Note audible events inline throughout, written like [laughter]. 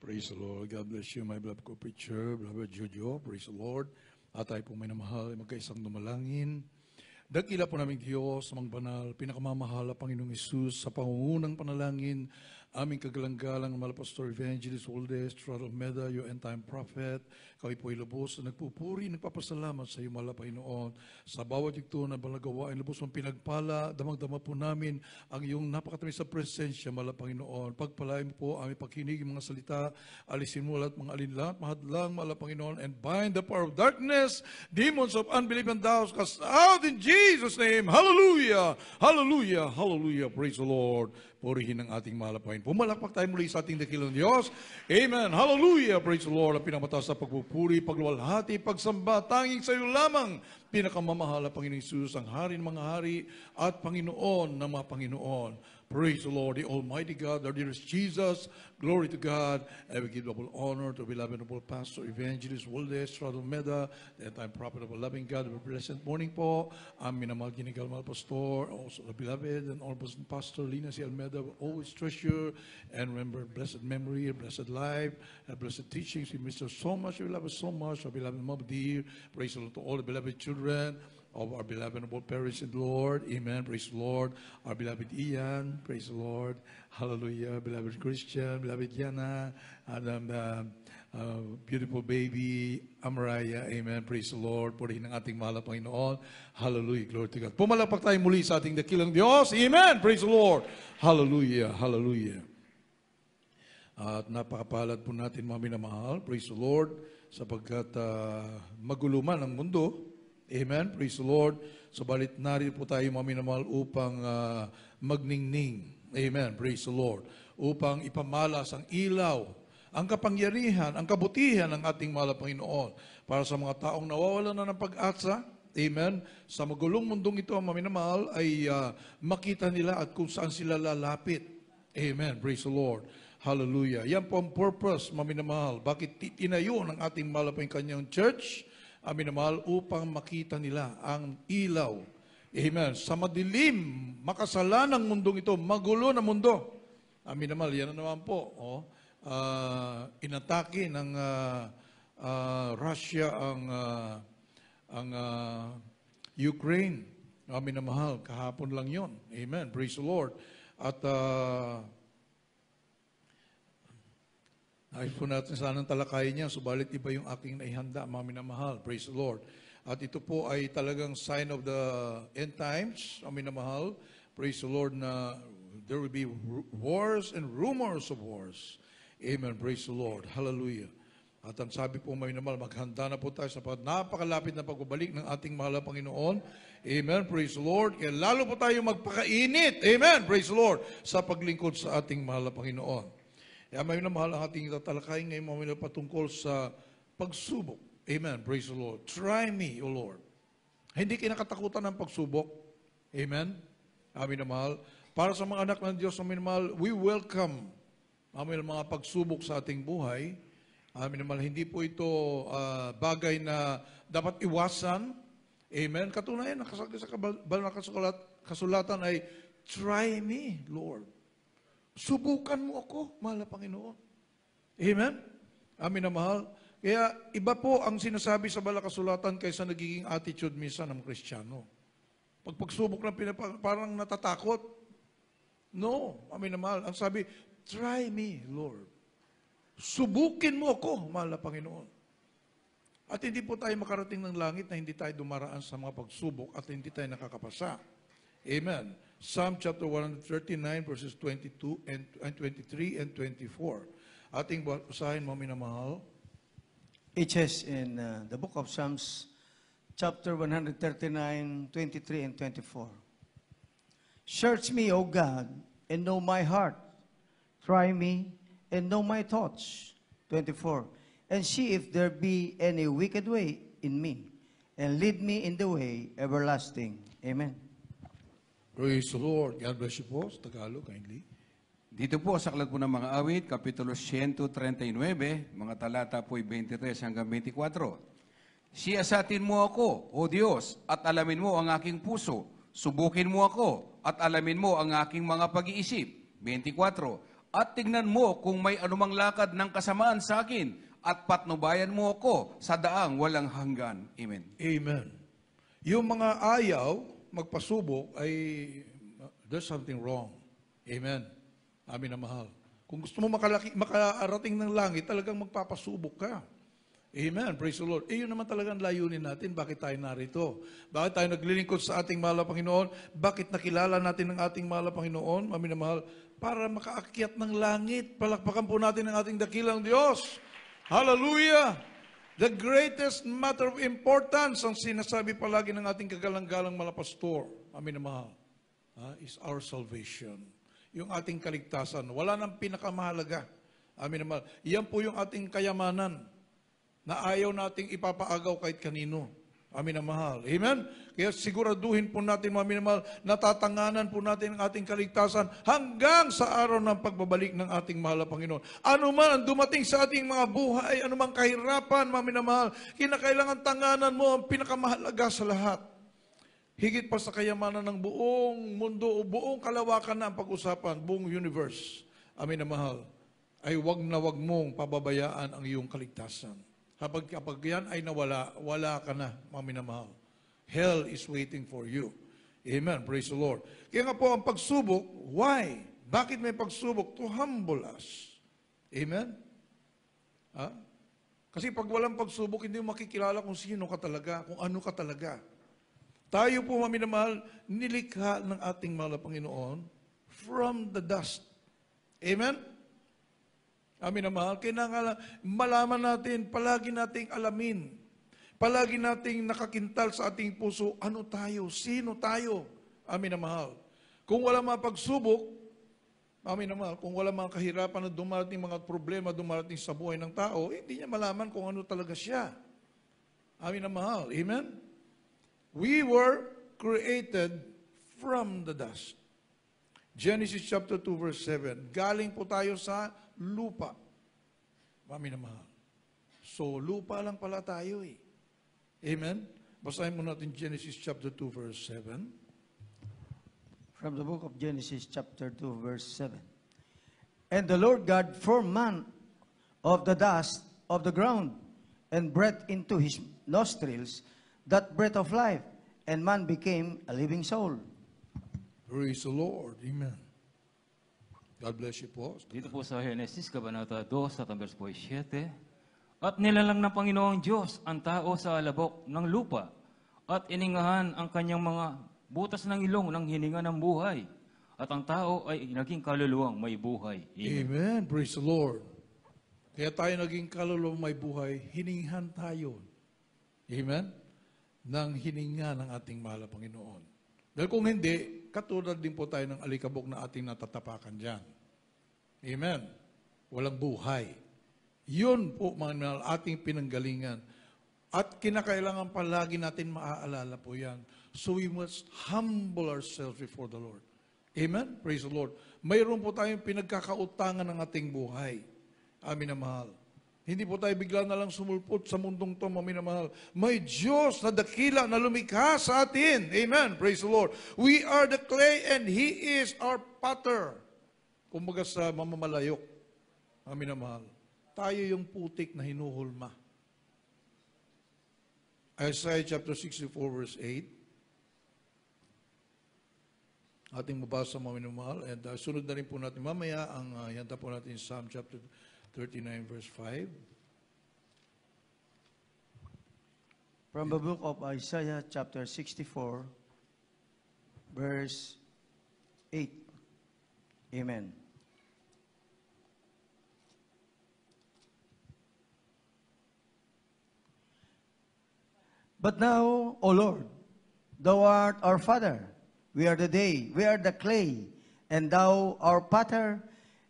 Praise the Lord. God bless you, my beloved co-preacher, beloved Jojo. Praise the Lord. At tayo po may namahal, magkaisang dumalangin. Dagila po namin Diyos, mga banal, pinakamamahal na Panginoong Isus sa pangungunang panalangin aming kagalang-galang mahal Pastor Evangelist Oldes, Tradal Meda, your end time prophet, kami po'y lubos na nagpupuri, nagpapasalamat sa iyo mahal Sa bawat ito na balagawain, lubos mong pinagpala, damang-dama po namin ang iyong napakatamis sa presensya mahal Panginoon. Pagpalain po aming pakinig mga salita, alisin mo lahat mga alinlang, mahadlang mahal and bind the power of darkness, demons of unbelief and doubts, cast out in Jesus' name. Hallelujah! Hallelujah! Hallelujah! Praise the Lord. Purihin ang ating mahal Amen. Pumalakpak tayo muli sa ating dakilang Diyos. Amen. Hallelujah. Praise the Lord. Ang pinamataas sa pagpupuri, pagluwalhati, pagsamba, tanging sa iyo lamang. Pinakamamahal na Panginoon Jesus, ang hari ng mga hari at Panginoon ng mga Panginoon. Praise the Lord, the Almighty God, our dearest Jesus. Glory to God. And we give double honor to beloved noble pastor, evangelist, Wolde, Estrada Meda, the entire prophet of a loving God. Blessed morning po. Ang minamahal ginigalmal pastor, also the beloved and all pastor, Lina C. Almeda, will always treasure and remember blessed memory, blessed life, and blessed teachings. We miss her so much. We love her so much. Our beloved mom, dear. Praise the Lord to all the beloved children. of our beloved and parents in Lord. Amen. Praise the Lord. Our beloved Ian. Praise the Lord. Hallelujah. Beloved Christian. Beloved Yana. And um, uh, uh, beautiful baby Amraya. Amen. Praise the Lord. Purihin ang ating mahal na Panginoon. Hallelujah. Glory to God. Pumalapak tayo muli sa ating dakilang Diyos. Amen. Praise the Lord. Hallelujah. Hallelujah. At napakapalad po natin na mahal. Praise the Lord. Sapagkat uh, maguluman ang mundo, Amen? Praise the Lord. So balit po tayo mga minamahal upang uh, magningning. Amen? Praise the Lord. Upang ipamalas ang ilaw, ang kapangyarihan, ang kabutihan ng ating mahal Panginoon para sa mga taong nawawalan na ng pag-asa, Amen? Sa magulong mundong ito, mga minamahal, ay uh, makita nila at kung saan sila lalapit. Amen. Praise the Lord. Hallelujah. Yan po ang purpose, mga minamahal. Bakit tinayo ng ating malapang kanyang church? Aminamahal, upang makita nila ang ilaw. Amen. Sa madilim, makasalanang mundong ito, magulo na mundo. Aminamahal, yan na naman po. Oh, uh, inatake ng uh, uh, Russia ang uh, ang uh, Ukraine. Aminamahal, kahapon lang yon. Amen. Praise the Lord. At uh, Nais po natin sana talakayin niya, subalit iba yung aking naihanda, mga minamahal. Praise the Lord. At ito po ay talagang sign of the end times, mga minamahal. Praise the Lord na there will be wars and rumors of wars. Amen. Praise the Lord. Hallelujah. At ang sabi po may naman, maghanda na po tayo sa napakalapit na pagbabalik ng ating mahal na Panginoon. Amen. Praise the Lord. Kaya lalo po tayo magpakainit. Amen. Praise the Lord. Sa paglingkod sa ating mahal na Panginoon. Kaya eh, may mahal ang ating tatalakay ngayon mamaya patungkol sa pagsubok. Amen. Praise the Lord. Try me, O Lord. Hindi kinakatakutan ng pagsubok. Amen. Amin na mahal. Para sa mga anak ng Diyos, amin na mahal, we welcome amin mga pagsubok sa ating buhay. Amin na mahal. Hindi po ito uh, bagay na dapat iwasan. Amen. Katunayan, sa kasulat, kasulatan ay, Try me, Lord. Subukan mo ako, mahal na Panginoon. Amen? Amin na mahal. Kaya iba po ang sinasabi sa balakasulatan kaysa nagiging attitude minsan ng Kristiyano. Pag pagsubok na parang natatakot. No, amin na mahal. Ang sabi, try me, Lord. Subukin mo ako, mahal na Panginoon. At hindi po tayo makarating ng langit na hindi tayo dumaraan sa mga pagsubok at hindi tayo nakakapasa. Amen. Psalm chapter 139 verses 22 and, and 23 and 24. Ating basahin mo minamahal. It says in uh, the book of Psalms chapter 139, 23 and 24. Search me, O God, and know my heart. Try me and know my thoughts. 24. And see if there be any wicked way in me, and lead me in the way everlasting. Amen. Praise the Lord. God bless you po sa Tagalog, kindly. Dito po sa Aklat po ng mga Awit, Kapitulo 139, mga talata po ay 23 hanggang 24. Siyasatin mo ako, O Diyos, at alamin mo ang aking puso. Subukin mo ako, at alamin mo ang aking mga pag-iisip. 24. At tignan mo kung may anumang lakad ng kasamaan sa akin, at patnubayan mo ako sa daang walang hanggan. Amen. Amen. Yung mga ayaw, magpasubok ay there's something wrong. Amen. Amin na mahal. Kung gusto mo makalaki, makarating ng langit, talagang magpapasubok ka. Amen. Praise the Lord. Iyon eh, yun naman talagang layunin natin. Bakit tayo narito? Bakit tayo naglilingkod sa ating mahal na Panginoon? Bakit nakilala natin ang ating mahal na Panginoon, Mami na mahal? Para makaakyat ng langit. Palakpakan po natin ang ating dakilang Diyos. Hallelujah! The greatest matter of importance, ang sinasabi palagi ng ating kagalang-galang malapastor, amin na mahal, uh, is our salvation. Yung ating kaligtasan. Wala nang pinakamahalaga. Amin na mahal. Yan po yung ating kayamanan na ayaw nating ipapaagaw kahit kanino. Amin mahal. Amen? Kaya siguraduhin po natin, mga minamahal, natatanganan po natin ang ating kaligtasan hanggang sa araw ng pagbabalik ng ating mahal na Panginoon. Ano man ang dumating sa ating mga buhay, ano mang kahirapan, mga minamahal, kinakailangan tanganan mo ang pinakamahalaga sa lahat. Higit pa sa kayamanan ng buong mundo o buong kalawakan na ang pag-usapan, buong universe. Amin mahal. Ay wag na wag mong pababayaan ang iyong kaligtasan. Kapag, kapag yan ay nawala, wala ka na, mga minamahal. Hell is waiting for you. Amen. Praise the Lord. Kaya nga po ang pagsubok, why? Bakit may pagsubok? To humble us. Amen? Ha? Kasi pag walang pagsubok, hindi mo makikilala kung sino ka talaga, kung ano ka talaga. Tayo po, mga minamahal, nilikha ng ating mahal na Panginoon from the dust. Amen? Amin na mahal. Kailangan malaman natin, palagi nating alamin, palagi nating nakakintal sa ating puso, ano tayo, sino tayo. Amin na mahal. Kung wala mga pagsubok, amin na mahal, kung wala mga kahirapan na dumarating mga problema, dumarating sa buhay ng tao, eh, hindi niya malaman kung ano talaga siya. Amin na mahal. Amen? We were created from the dust. Genesis chapter 2 verse 7. Galing po tayo sa lupa. Mami na mahal. So, lupa lang pala tayo eh. Amen? Basahin mo natin Genesis chapter 2 verse 7. From the book of Genesis chapter 2 verse 7. And the Lord God formed man of the dust of the ground and breathed into his nostrils that breath of life, and man became a living soul. Praise the Lord. Amen. God bless you po. Dito po sa Genesis, Kabanata 2, sa verse po 7. At nilalang ng Panginoong Diyos ang tao sa alabok ng lupa at iningahan ang kanyang mga butas ng ilong ng hininga ng buhay. At ang tao ay naging kaluluwang may buhay. Amen. Amen. Praise the Lord. Kaya tayo naging kaluluwang may buhay, hiningahan tayo. Amen? Nang hininga ng ating mahal Panginoon. Dahil kung hindi, katulad din po tayo ng alikabok na ating natatapakan dyan. Amen. Walang buhay. Yun po, mga minal, ating pinanggalingan. At kinakailangan palagi natin maaalala po yan. So we must humble ourselves before the Lord. Amen? Praise the Lord. Mayroon po tayong pinagkakautangan ng ating buhay. Amin na mahal. Hindi po tayo bigla na lang sumulpot sa mundong to, mga minamahal. May Diyos na dakila na lumikha sa atin. Amen. Praise the Lord. We are the clay and He is our potter. Kumbaga sa mamamalayok, mga minamahal. Tayo yung putik na hinuhulma. Isaiah chapter 64 verse 8. Ating mabasa mga minamahal. And uh, sunod na rin po natin mamaya ang uh, yanta po natin Psalm chapter 2. 39 verse 5. From the book of Isaiah chapter 64, verse 8. Amen. But now, O Lord, thou art our Father. We are the day, we are the clay, and thou our potter,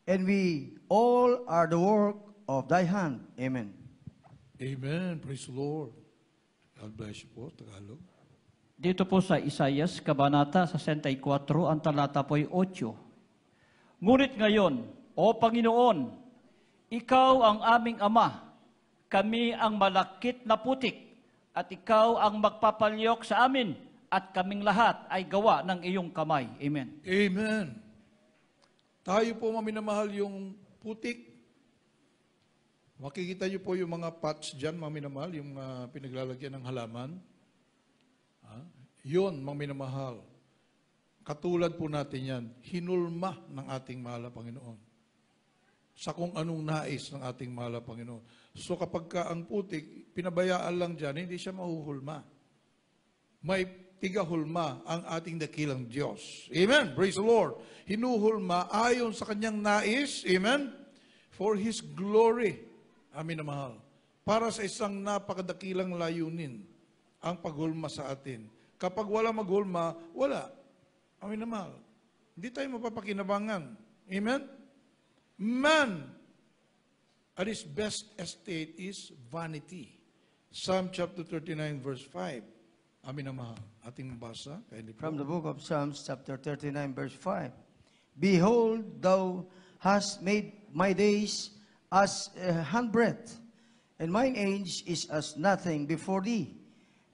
and we All are the work of thy hand. Amen. Amen. Praise the Lord. God bless you po, Tagalog. Dito po sa Isayas, Kabanata 64, ang talata po ay 8. Ngunit ngayon, O Panginoon, Ikaw ang aming Ama, kami ang malakit na putik, at Ikaw ang magpapalyok sa amin, at kaming lahat ay gawa ng iyong kamay. Amen. Amen. Tayo po, maminamahal, yung putik. Makikita niyo po yung mga patch dyan, mga minamahal, yung uh, pinaglalagyan ng halaman. Ha? Yun, mga minamahal. Katulad po natin yan, hinulma ng ating mahal na Panginoon. Sa kung anong nais ng ating mahal na Panginoon. So kapag ka ang putik, pinabayaan lang dyan, hindi siya mahuhulma. May tigahulma ang ating dakilang Diyos. Amen. Praise the Lord. Hinuhulma ayon sa kanyang nais. Amen. For His glory. Amin na mahal. Para sa isang napakadakilang layunin ang paghulma sa atin. Kapag wala maghulma, wala. Amin na mahal. Hindi tayo mapapakinabangan. Amen? Man at his best estate is vanity. Psalm chapter 39 verse 5. Amin ang ating basa. From the book of Psalms, chapter 39, verse 5. Behold, thou hast made my days as a handbreadth, and mine age is as nothing before thee.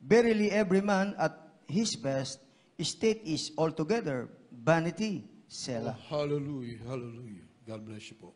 Verily, every man at his best state is altogether vanity. Selah. Oh, hallelujah, hallelujah. God bless you po.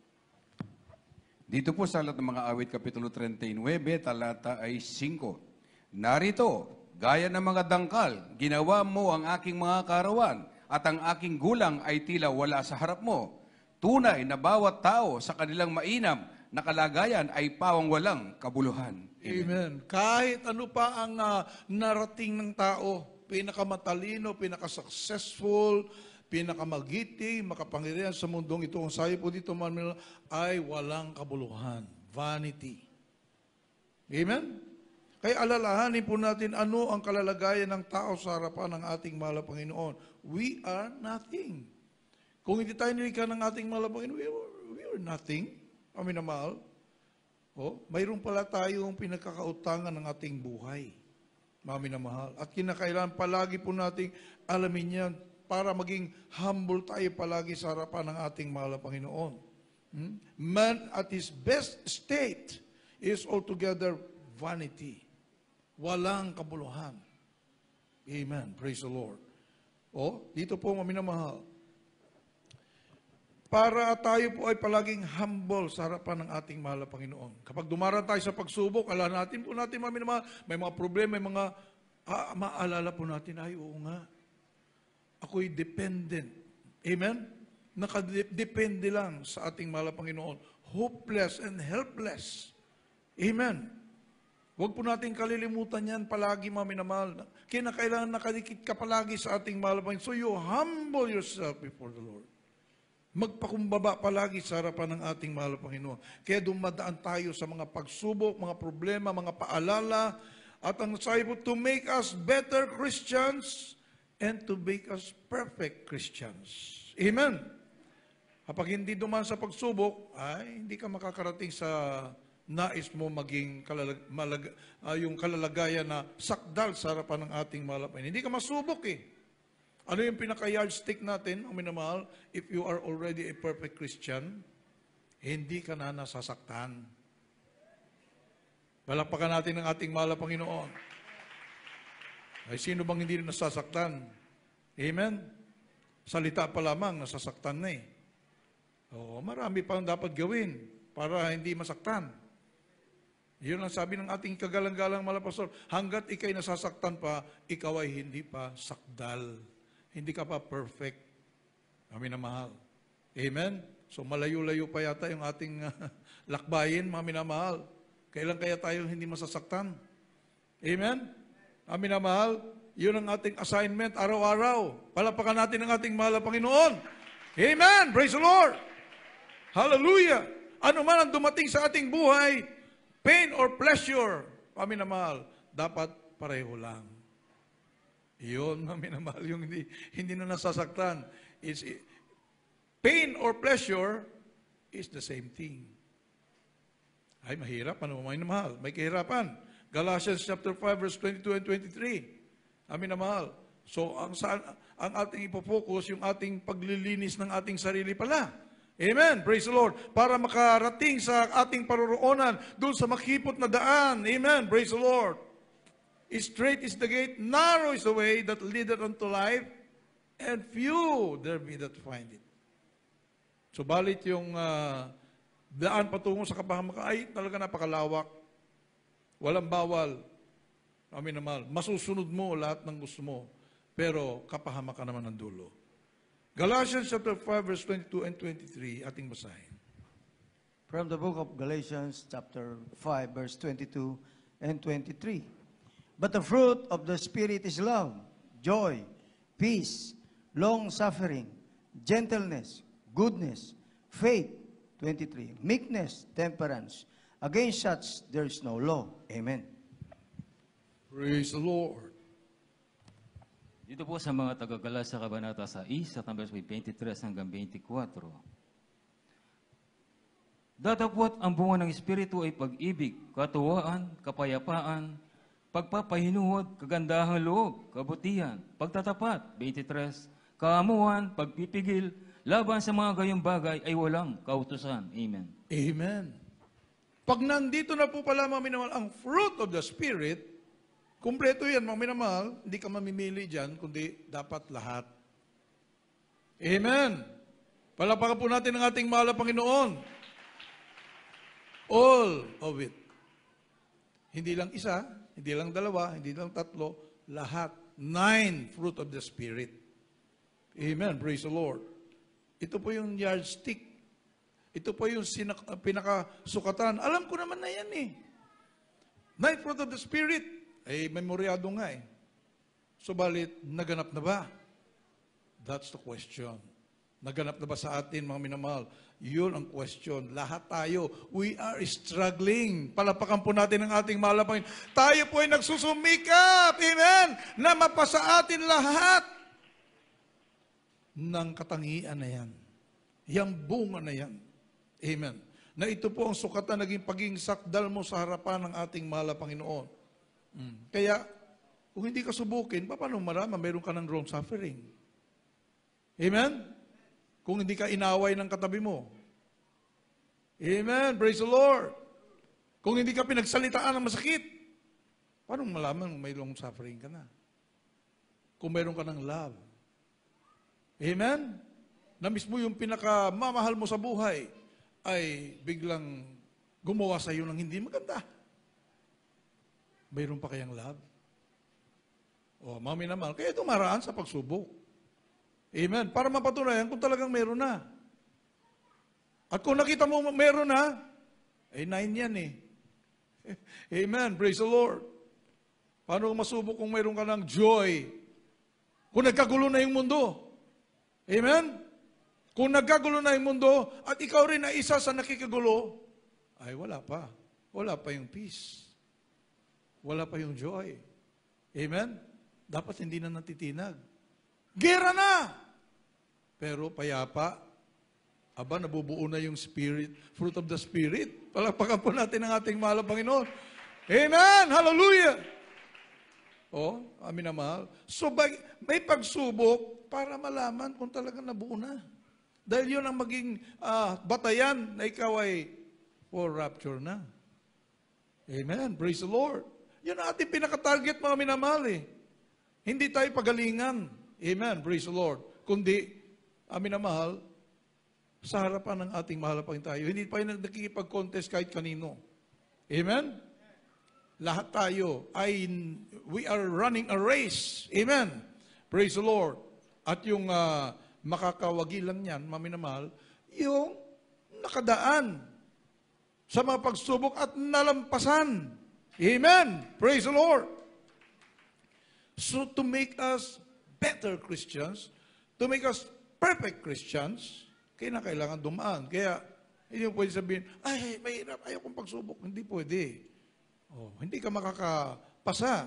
Dito po sa alat ng mga awit, Kapitulo 39, talata ay 5. Narito, Gaya ng mga dangkal, ginawa mo ang aking mga karawan at ang aking gulang ay tila wala sa harap mo. Tunay na bawat tao sa kanilang mainam na kalagayan ay pawang walang kabuluhan. Amen. Amen. Kahit ano pa ang uh, narating ng tao, pinakamatalino, pinakasuccessful, pinakamagiting, makapangyarihan sa mundong ito. Ang sabi po dito, Manuel, ay walang kabuluhan. Vanity. Amen? Kaya alalahanin po natin ano ang kalalagayan ng tao sa harapan ng ating mahal na Panginoon. We are nothing. Kung hindi tayo nilikha ng ating mahal na Panginoon, we are, we are nothing. Kami na mahal. Oh, mayroon pala tayong pinagkakautangan ng ating buhay. Mami na mahal. At kinakailangan palagi po nating alamin yan para maging humble tayo palagi sa harapan ng ating mahal na Panginoon. Hmm? Man at his best state is altogether vanity. Walang kabuluhan. Amen. Praise the Lord. O, dito po mga minamahal. Para tayo po ay palaging humble sa harapan ng ating mahal na Panginoon. Kapag dumaran tayo sa pagsubok, ala natin po natin mga minamahal, may mga problema, may mga ah, maalala po natin, ay oo nga, ako'y dependent. Amen? Nakadepende lang sa ating mahal na Panginoon. Hopeless and helpless. Amen. Huwag po natin kalilimutan yan palagi, mga minamahal. Kaya na kailangan nakadikit ka palagi sa ating malabang. So you humble yourself before the Lord. Magpakumbaba palagi sa harapan ng ating mahal Panginoon. Kaya dumadaan tayo sa mga pagsubok, mga problema, mga paalala, at ang sabi po, to make us better Christians and to make us perfect Christians. Amen. Kapag hindi duman sa pagsubok, ay hindi ka makakarating sa nais mo maging kalalag, malag, uh, yung kalalagayan na sakdal sa harapan ng ating malapain. Hindi ka masubok eh. Ano yung pinaka-yardstick natin, ang minamahal? If you are already a perfect Christian, hindi ka na nasasaktan. Palakpakan natin ang ating mahal na Panginoon. Ay sino bang hindi nasasaktan? Amen? Salita pa lamang, nasasaktan na eh. Oo, marami pa pang dapat gawin para hindi masaktan. Yun ang sabi ng ating kagalang-galang malapasol. Hanggat ikay nasasaktan pa, ikaw ay hindi pa sakdal. Hindi ka pa perfect. Kami na mahal. Amen? So malayo-layo pa yata yung ating uh, [laughs] lakbayin, mga minamahal. Kailan kaya tayo hindi masasaktan? Amen? Kami na mahal. Yun ang ating assignment araw-araw. Palapakan natin ang ating mahal na Panginoon. Amen! Praise the Lord! Hallelujah! Ano man ang dumating sa ating buhay, Pain or pleasure, paminamahal, dapat pareho lang. Yun, maminamahal, [laughs] yung hindi, hindi na nasasaktan. It's, pain or pleasure is the same thing. Ay, mahirap. Ano mo mahal? May kahirapan. Galatians chapter 5, verse 22 and 23. Amin na mahal. So, ang, saan, ang ating ipofocus, yung ating paglilinis ng ating sarili pala. Amen. Praise the Lord. Para makarating sa ating paruroonan, doon sa makipot na daan. Amen. Praise the Lord. Straight is the gate, narrow is the way that leadeth unto life, and few there be that find it. Subalit so, yung uh, daan patungo sa kapahamakan ay talaga napakalawak. Walang bawal. Amin Masusunod mo lahat ng gusto mo. Pero kapahamakan naman ang dulo. Galatians chapter 5 verse 22 and 23 ating basahin. From the book of Galatians chapter 5 verse 22 and 23. But the fruit of the spirit is love, joy, peace, long suffering, gentleness, goodness, faith, 23, meekness, temperance. Against such there is no law. Amen. Praise the Lord. Dito po sa mga tagagala sa Kabanata 6, sa tambas 23 hanggang 24. Dadapot ang bunga ng Espiritu ay pag-ibig, katuwaan, kapayapaan, pagpapahinuhod, kagandahang loob, kabutihan, pagtatapat, 23, kaamuhan, pagpipigil, laban sa mga gayong bagay ay walang kautusan. Amen. Amen. Pag nandito na po pala, mga minamahal, ang fruit of the Spirit, Kumpleto yan, mga minamahal. Hindi ka mamimili dyan, kundi dapat lahat. Amen. Palapakan po natin ang ating mahal na Panginoon. All of it. Hindi lang isa, hindi lang dalawa, hindi lang tatlo, lahat. Nine fruit of the Spirit. Amen. Praise the Lord. Ito po yung yardstick. Ito po yung sinak- pinakasukatan. Alam ko naman na yan eh. Nine fruit of the Spirit ay eh, memoryado nga eh. Subalit, naganap na ba? That's the question. Naganap na ba sa atin, mga minamahal? Yun ang question. Lahat tayo, we are struggling. Palapakan po natin ang ating mahal Tayo po ay nagsusumikap, amen, na mapasa atin lahat ng katangian na yan. Yang bunga na yan. Amen. Na ito po ang sukatan naging paging sakdal mo sa harapan ng ating mahal Panginoon. Mm. Kaya, kung hindi ka subukin, paano marama meron ka ng wrong suffering? Amen? Kung hindi ka inaway ng katabi mo. Amen? Praise the Lord. Kung hindi ka pinagsalitaan ng masakit, paano malaman may wrong suffering ka na? Kung meron ka ng love. Amen? Na mismo yung pinakamamahal mo sa buhay ay biglang gumawa sa iyo ng hindi maganda. Mayroon pa kayang love? O, oh, mami naman, kaya tumaraan sa pagsubok. Amen. Para mapatunayan kung talagang meron na. At kung nakita mo meron na, eh, nine yan eh. [laughs] Amen. Praise the Lord. Paano masubok kung mayroon ka ng joy? Kung nagkagulo na yung mundo. Amen? Kung nagkagulo na yung mundo at ikaw rin ay isa sa nakikagulo, ay wala pa. Wala pa yung peace wala pa yung joy. Amen? Dapat hindi na natitinag. Gera na! Pero payapa, aba, nabubuo na yung spirit, fruit of the spirit. Palapakan po natin ang ating mahal Panginoon. Amen! Hallelujah! Oh, amin na mahal. So, may pagsubok para malaman kung talagang nabuo na. Dahil yun ang maging uh, batayan na ikaw ay for rapture na. Amen. Praise the Lord. Yun ang ating pinaka-target mga minamahal eh. Hindi tayo pagalingan. Amen. Praise the Lord. Kundi, amin ah, mahal, sa harapan ng ating mahal pang tayo. Hindi pa yun nakikipag-contest kahit kanino. Amen? Lahat tayo ay, we are running a race. Amen? Praise the Lord. At yung uh, ah, makakawagi lang yan, maminamahal, yung nakadaan sa mga pagsubok at nalampasan. Amen. Praise the Lord. So to make us better Christians, to make us perfect Christians, kailangan dumaan. Kaya, hindi mo pwede sabihin, ay, mahirap, ayaw kong pagsubok. Hindi pwede. Oh, hindi ka makakapasa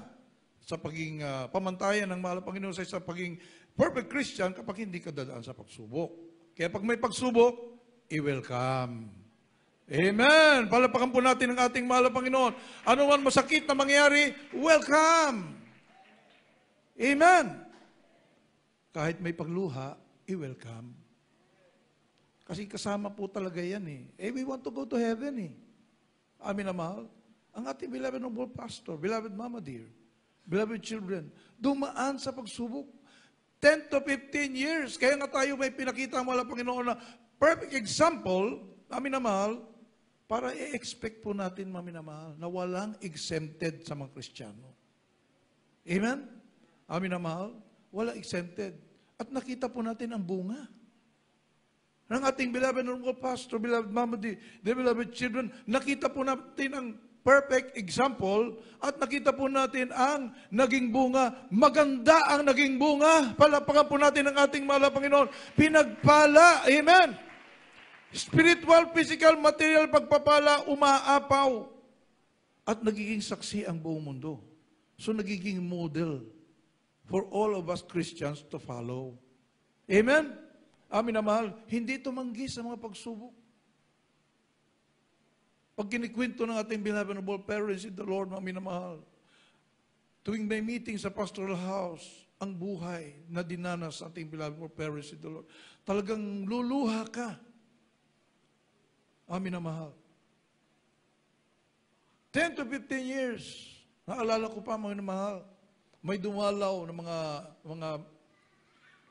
sa paging uh, ah, pamantayan ng mahal Panginoon sa sa paging perfect Christian kapag hindi ka dadaan sa pagsubok. Kaya pag may pagsubok, i-welcome. Amen. Palapakan po natin ang ating mahal na Panginoon. Ano man masakit na mangyari, welcome. Amen. Kahit may pagluha, i-welcome. Kasi kasama po talaga yan eh. Eh, we want to go to heaven eh. Amin na mahal. Ang ating beloved noble pastor, beloved mama dear, beloved children, dumaan sa pagsubok. 10 to 15 years. Kaya nga tayo may pinakita ang wala Panginoon na perfect example, amin na mahal, para i-expect po natin, maminamahal, na walang exempted sa mga Kristiyano. Amen? Amin na mahal? Wala exempted. At nakita po natin ang bunga. Ng ating beloved normal pastor, beloved mama, the, the beloved children, nakita po natin ang perfect example at nakita po natin ang naging bunga. Maganda ang naging bunga. Palapakan po natin ang ating mahal Panginoon. Pinagpala. Amen. Spiritual, physical, material, pagpapala, umaapaw. At nagiging saksi ang buong mundo. So nagiging model for all of us Christians to follow. Amen? Amin na mahal, hindi tumanggi sa mga pagsubok. Pag kinikwento ng ating beloved parents in the Lord, na mahal, tuwing may meeting sa pastoral house, ang buhay na dinanas sa ating beloved parents in the Lord, talagang luluha ka amin na mahal. 10 to 15 years, naalala ko pa mga mahal, may dumalaw ng mga, mga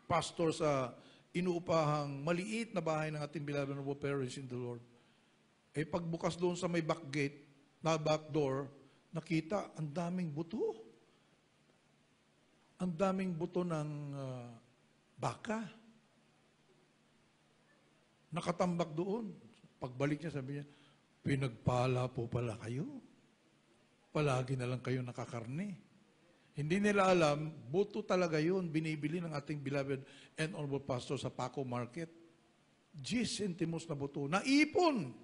pastor sa inuupahang maliit na bahay ng ating beloved and parents in the Lord. Eh pagbukas doon sa may back gate, na back door, nakita ang daming buto. Ang daming buto ng uh, baka. Nakatambak doon. Pagbalik niya, sabi niya, pinagpala po pala kayo. Palagi na lang kayo nakakarne. Hindi nila alam, buto talaga yun, binibili ng ating beloved and honorable pastor sa Paco Market. 10 centimos na buto. Naipon!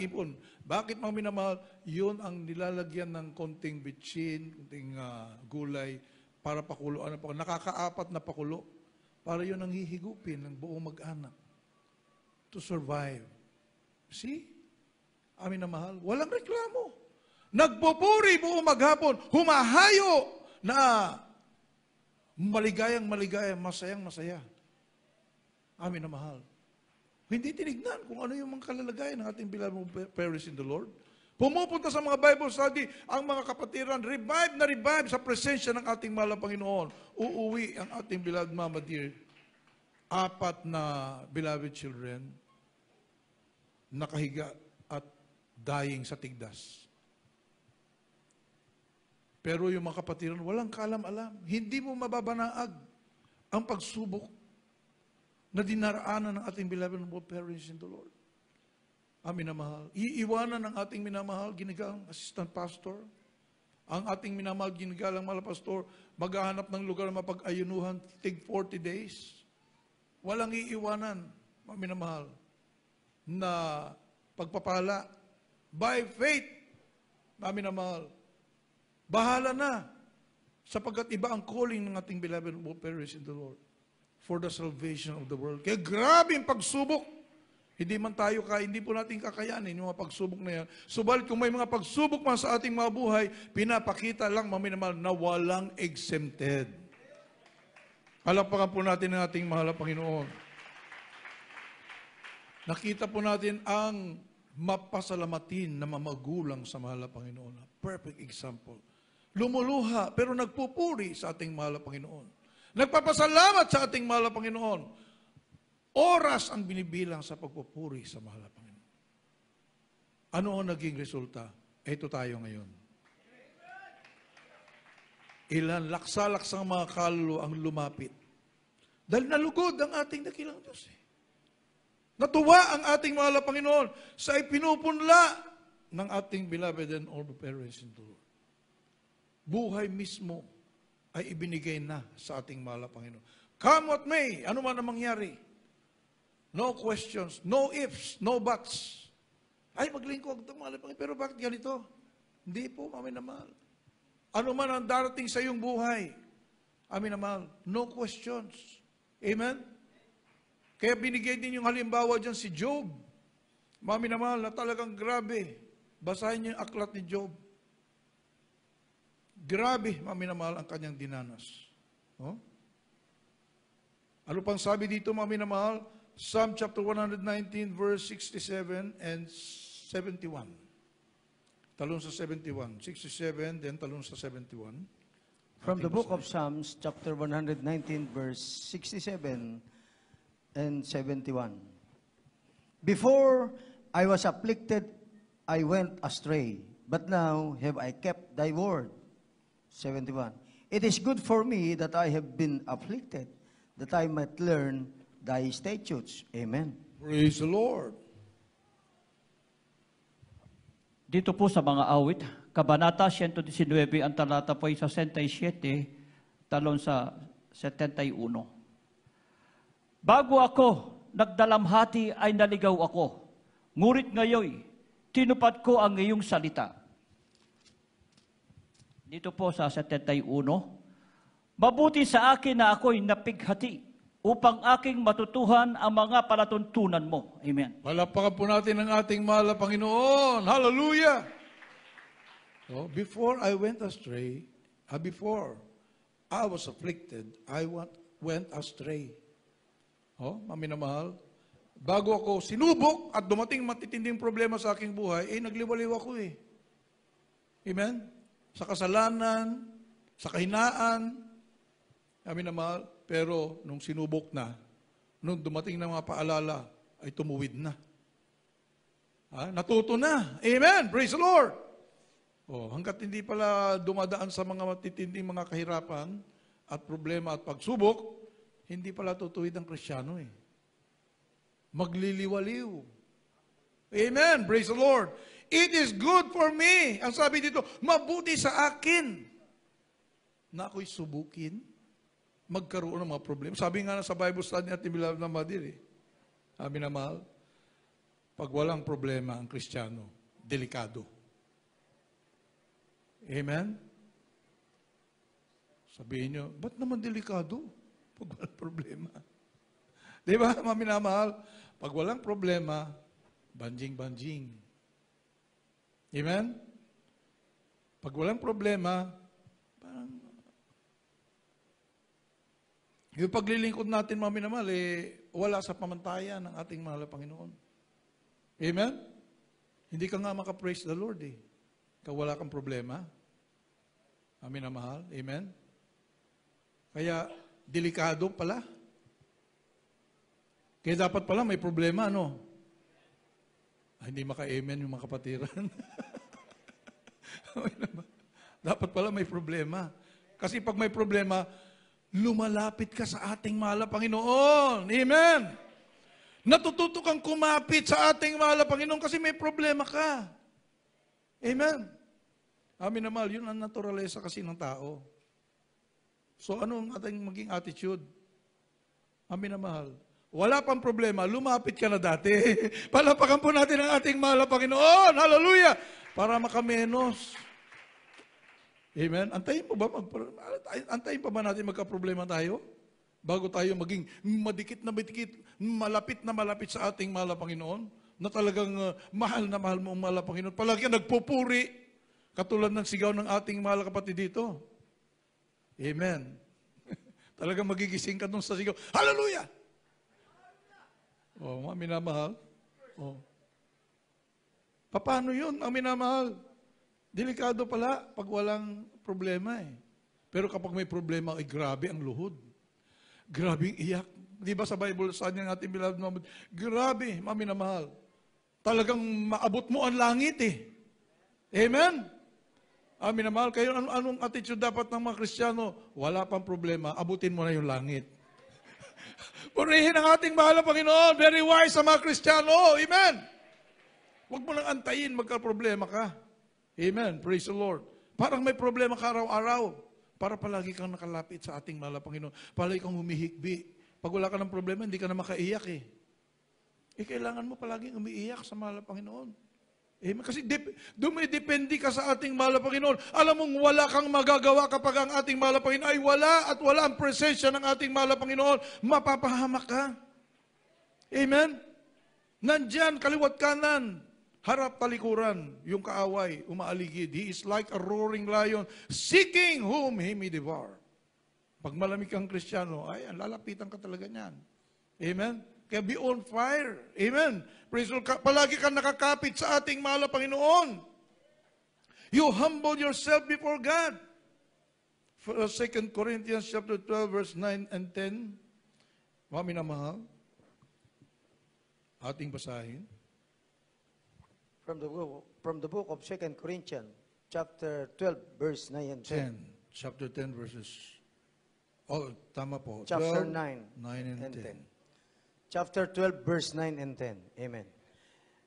ipon. Bakit mga minamahal? Yun ang nilalagyan ng konting bitsin, konting uh, gulay, para pakulo. Ano, Nakakaapat na pakulo. Para yun ang hihigupin ng buong mag-anak. To survive. See? Amin na mahal. Walang reklamo. Nagpupuri buong maghapon. Humahayo na maligayang maligaya, masayang masaya. Amin na mahal. Hindi tinignan kung ano yung mga kalalagayan ng ating beloved parents in the Lord. Pumupunta sa mga Bible study ang mga kapatiran, revive na revive sa presensya ng ating mahal na Panginoon. Uuwi ang ating beloved mama dear. Apat na beloved children nakahiga at dying sa tigdas. Pero yung mga kapatiran, walang kalam-alam. Hindi mo mababanaag ang pagsubok na dinaraanan ng ating beloved and parents in the Lord. Amin na Iiwanan ng ating minamahal, ginagalang assistant pastor, ang ating minamahal, ginagalang mala pastor, maghahanap ng lugar na mapag-ayunuhan, tig 40 days. Walang iiwanan, minamahal na pagpapala. By faith, namin na mahal. Bahala na sapagkat iba ang calling ng ating beloved who perish in the Lord for the salvation of the world. Kaya grabe ang pagsubok. Hindi man tayo kaya, hindi po natin kakayanin yung mga pagsubok na yan. Subalit kung may mga pagsubok man sa ating mga buhay, pinapakita lang maminamal na walang exempted. Halapakan po natin ang ating mahal na Panginoon. Nakita po natin ang mapasalamatin na mamagulang sa mahal na Panginoon. Perfect example. Lumuluha pero nagpupuri sa ating mahal na Panginoon. Nagpapasalamat sa ating mahal na Panginoon. Oras ang binibilang sa pagpupuri sa mahal na Panginoon. Ano ang naging resulta? Ito tayo ngayon. Ilan laksa-laksang mga kaluluwa ang lumapit. Dahil nalugod ang ating dakilang Diyos. Eh. Natuwa ang ating mahal na Panginoon sa ipinupunla ng ating beloved and all the parents in the Lord. Buhay mismo ay ibinigay na sa ating mahal na Panginoon. Come what may, ano man ang mangyari. No questions, no ifs, no buts. Ay, maglingkod itong mahal Panginoon. Pero bakit ganito? Hindi po, amin na mahal. Ano man ang darating sa iyong buhay, amin na mahal. No questions. Amen? Kaya binigay din yung halimbawa dyan si Job. Mami na mahal na talagang grabe. Basahin niyo yung aklat ni Job. Grabe, mami na mahal, ang kanyang dinanas. Oh? Ano pang sabi dito, mami na mahal? Psalm chapter 119, verse 67 and 71. Talon sa 71. 67, then talon sa 71. From the book of Psalms, chapter 119, verse 67 and 71. Before I was afflicted, I went astray, but now have I kept thy word. 71. It is good for me that I have been afflicted, that I might learn thy statutes. Amen. Praise the Lord. Dito po sa mga awit, Kabanata 119, ang talata po ay sa 67, talon sa 71. Bago ako nagdalamhati ay naligaw ako. Ngurit ngayoy, tinupad ko ang iyong salita. Dito po sa 71, Mabuti sa akin na ako'y napighati upang aking matutuhan ang mga palatuntunan mo. Amen. Palapakan po natin ang ating mahal na Panginoon. Hallelujah! So, before I went astray, uh, before I was afflicted, I went astray. Oh, na mahal, Bago ako sinubok at dumating matitinding problema sa aking buhay, eh nagliwaliw ako eh. Amen? Sa kasalanan, sa kahinaan, na mahal, Pero nung sinubok na, nung dumating na mga paalala, ay tumuwid na. Ha? Ah, natuto na. Amen. Praise the Lord. Oh, hanggat hindi pala dumadaan sa mga matitinding mga kahirapan at problema at pagsubok, hindi pala tutuwid ang Krisyano eh. Magliliwaliw. Amen. Praise the Lord. It is good for me. Ang sabi dito, mabuti sa akin na ako'y subukin, magkaroon ng mga problema. Sabi nga na sa Bible study natin, beloved na madiri, eh. sabi na mahal, pag walang problema ang Kristiyano, delikado. Amen? Sabihin niyo, ba't naman delikado? pag walang problema. [laughs] Di ba, mga minamahal? Pag walang problema, banjing-banjing. Amen? Pag walang problema, parang... Yung paglilingkod natin, mga minamahal, eh, wala sa pamantayan ng ating mahal na Panginoon. Amen? Hindi ka nga makapraise the Lord eh. Kung wala kang problema. Amin na mahal. Amen? Kaya Delikado pala. Kaya dapat pala may problema, no? Ah, hindi maka-amen yung mga kapatiran. [laughs] dapat pala may problema. Kasi pag may problema, lumalapit ka sa ating mahal Panginoon. Amen! Natututo kang kumapit sa ating mahal Panginoon kasi may problema ka. Amen! Amin na mahal, yun ang naturalesa kasi ng tao. So ano ang ating maging attitude? Amin na mahal. Wala pang problema, lumapit ka na dati. [laughs] Palapakan po natin ang ating mahal na Panginoon. Hallelujah! Para makamenos. Amen? Antayin pa ba? Magpar- antayin pa ba natin magka-problema tayo? Bago tayo maging madikit na madikit, malapit na malapit sa ating mahal na Panginoon? Na talagang uh, mahal na mahal mo ang mahal na Panginoon. Palagi nagpupuri. Katulad ng sigaw ng ating mahal kapatid dito. Amen. [laughs] Talagang magigising ka dun sa sigaw, Hallelujah! Oh, mga minamahal. Oh. Paano yun, ang minamahal? Delikado pala pag walang problema eh. Pero kapag may problema, ay eh, grabe ang luhod. Grabe iyak. Di ba sa Bible, saan yung ating beloved Muhammad? Grabe, mga minamahal. Talagang maabot mo ang langit eh. Amen? Ah, minamahal kayo. Anong, anong attitude dapat ng mga Kristiyano? Wala pang problema. Abutin mo na yung langit. [laughs] Purihin ang ating mahal na Panginoon. Very wise sa mga Kristiyano. Amen. Huwag mo lang antayin magka-problema ka. Amen. Praise the Lord. Parang may problema ka araw-araw. Para palagi kang nakalapit sa ating mahal na Panginoon. Palagi kang humihikbi. Pag wala ka ng problema, hindi ka na makaiyak eh. Eh, kailangan mo palaging umiiyak sa mahal na Panginoon. Amen. Eh, kasi dip, dumidepende ka sa ating mahal na Panginoon. Alam mong wala kang magagawa kapag ang ating mahal na Panginoon ay wala at wala ang presensya ng ating mahal na Panginoon, mapapahamak ka. Amen? Nandyan, kaliwat kanan, harap talikuran, yung kaaway, umaaligid. He is like a roaring lion, seeking whom he may devour. Pag malamig kang Kristiyano, ay, lalapitan ka talaga niyan. Amen? Kaya be on fire. Amen. Praise Lord. Palagi kang nakakapit sa ating mahal na Panginoon. You humble yourself before God. For 2 Corinthians chapter 12 verse 9 and 10. Mami na mahal. Ating basahin. From the from the book of 2 Corinthians chapter 12 verse 9 and 10. 10. Chapter 10 verses Oh, tama po. Chapter 12, 9, 9 and, and 10. 10. chapter 12, verse 9 and 10. Amen.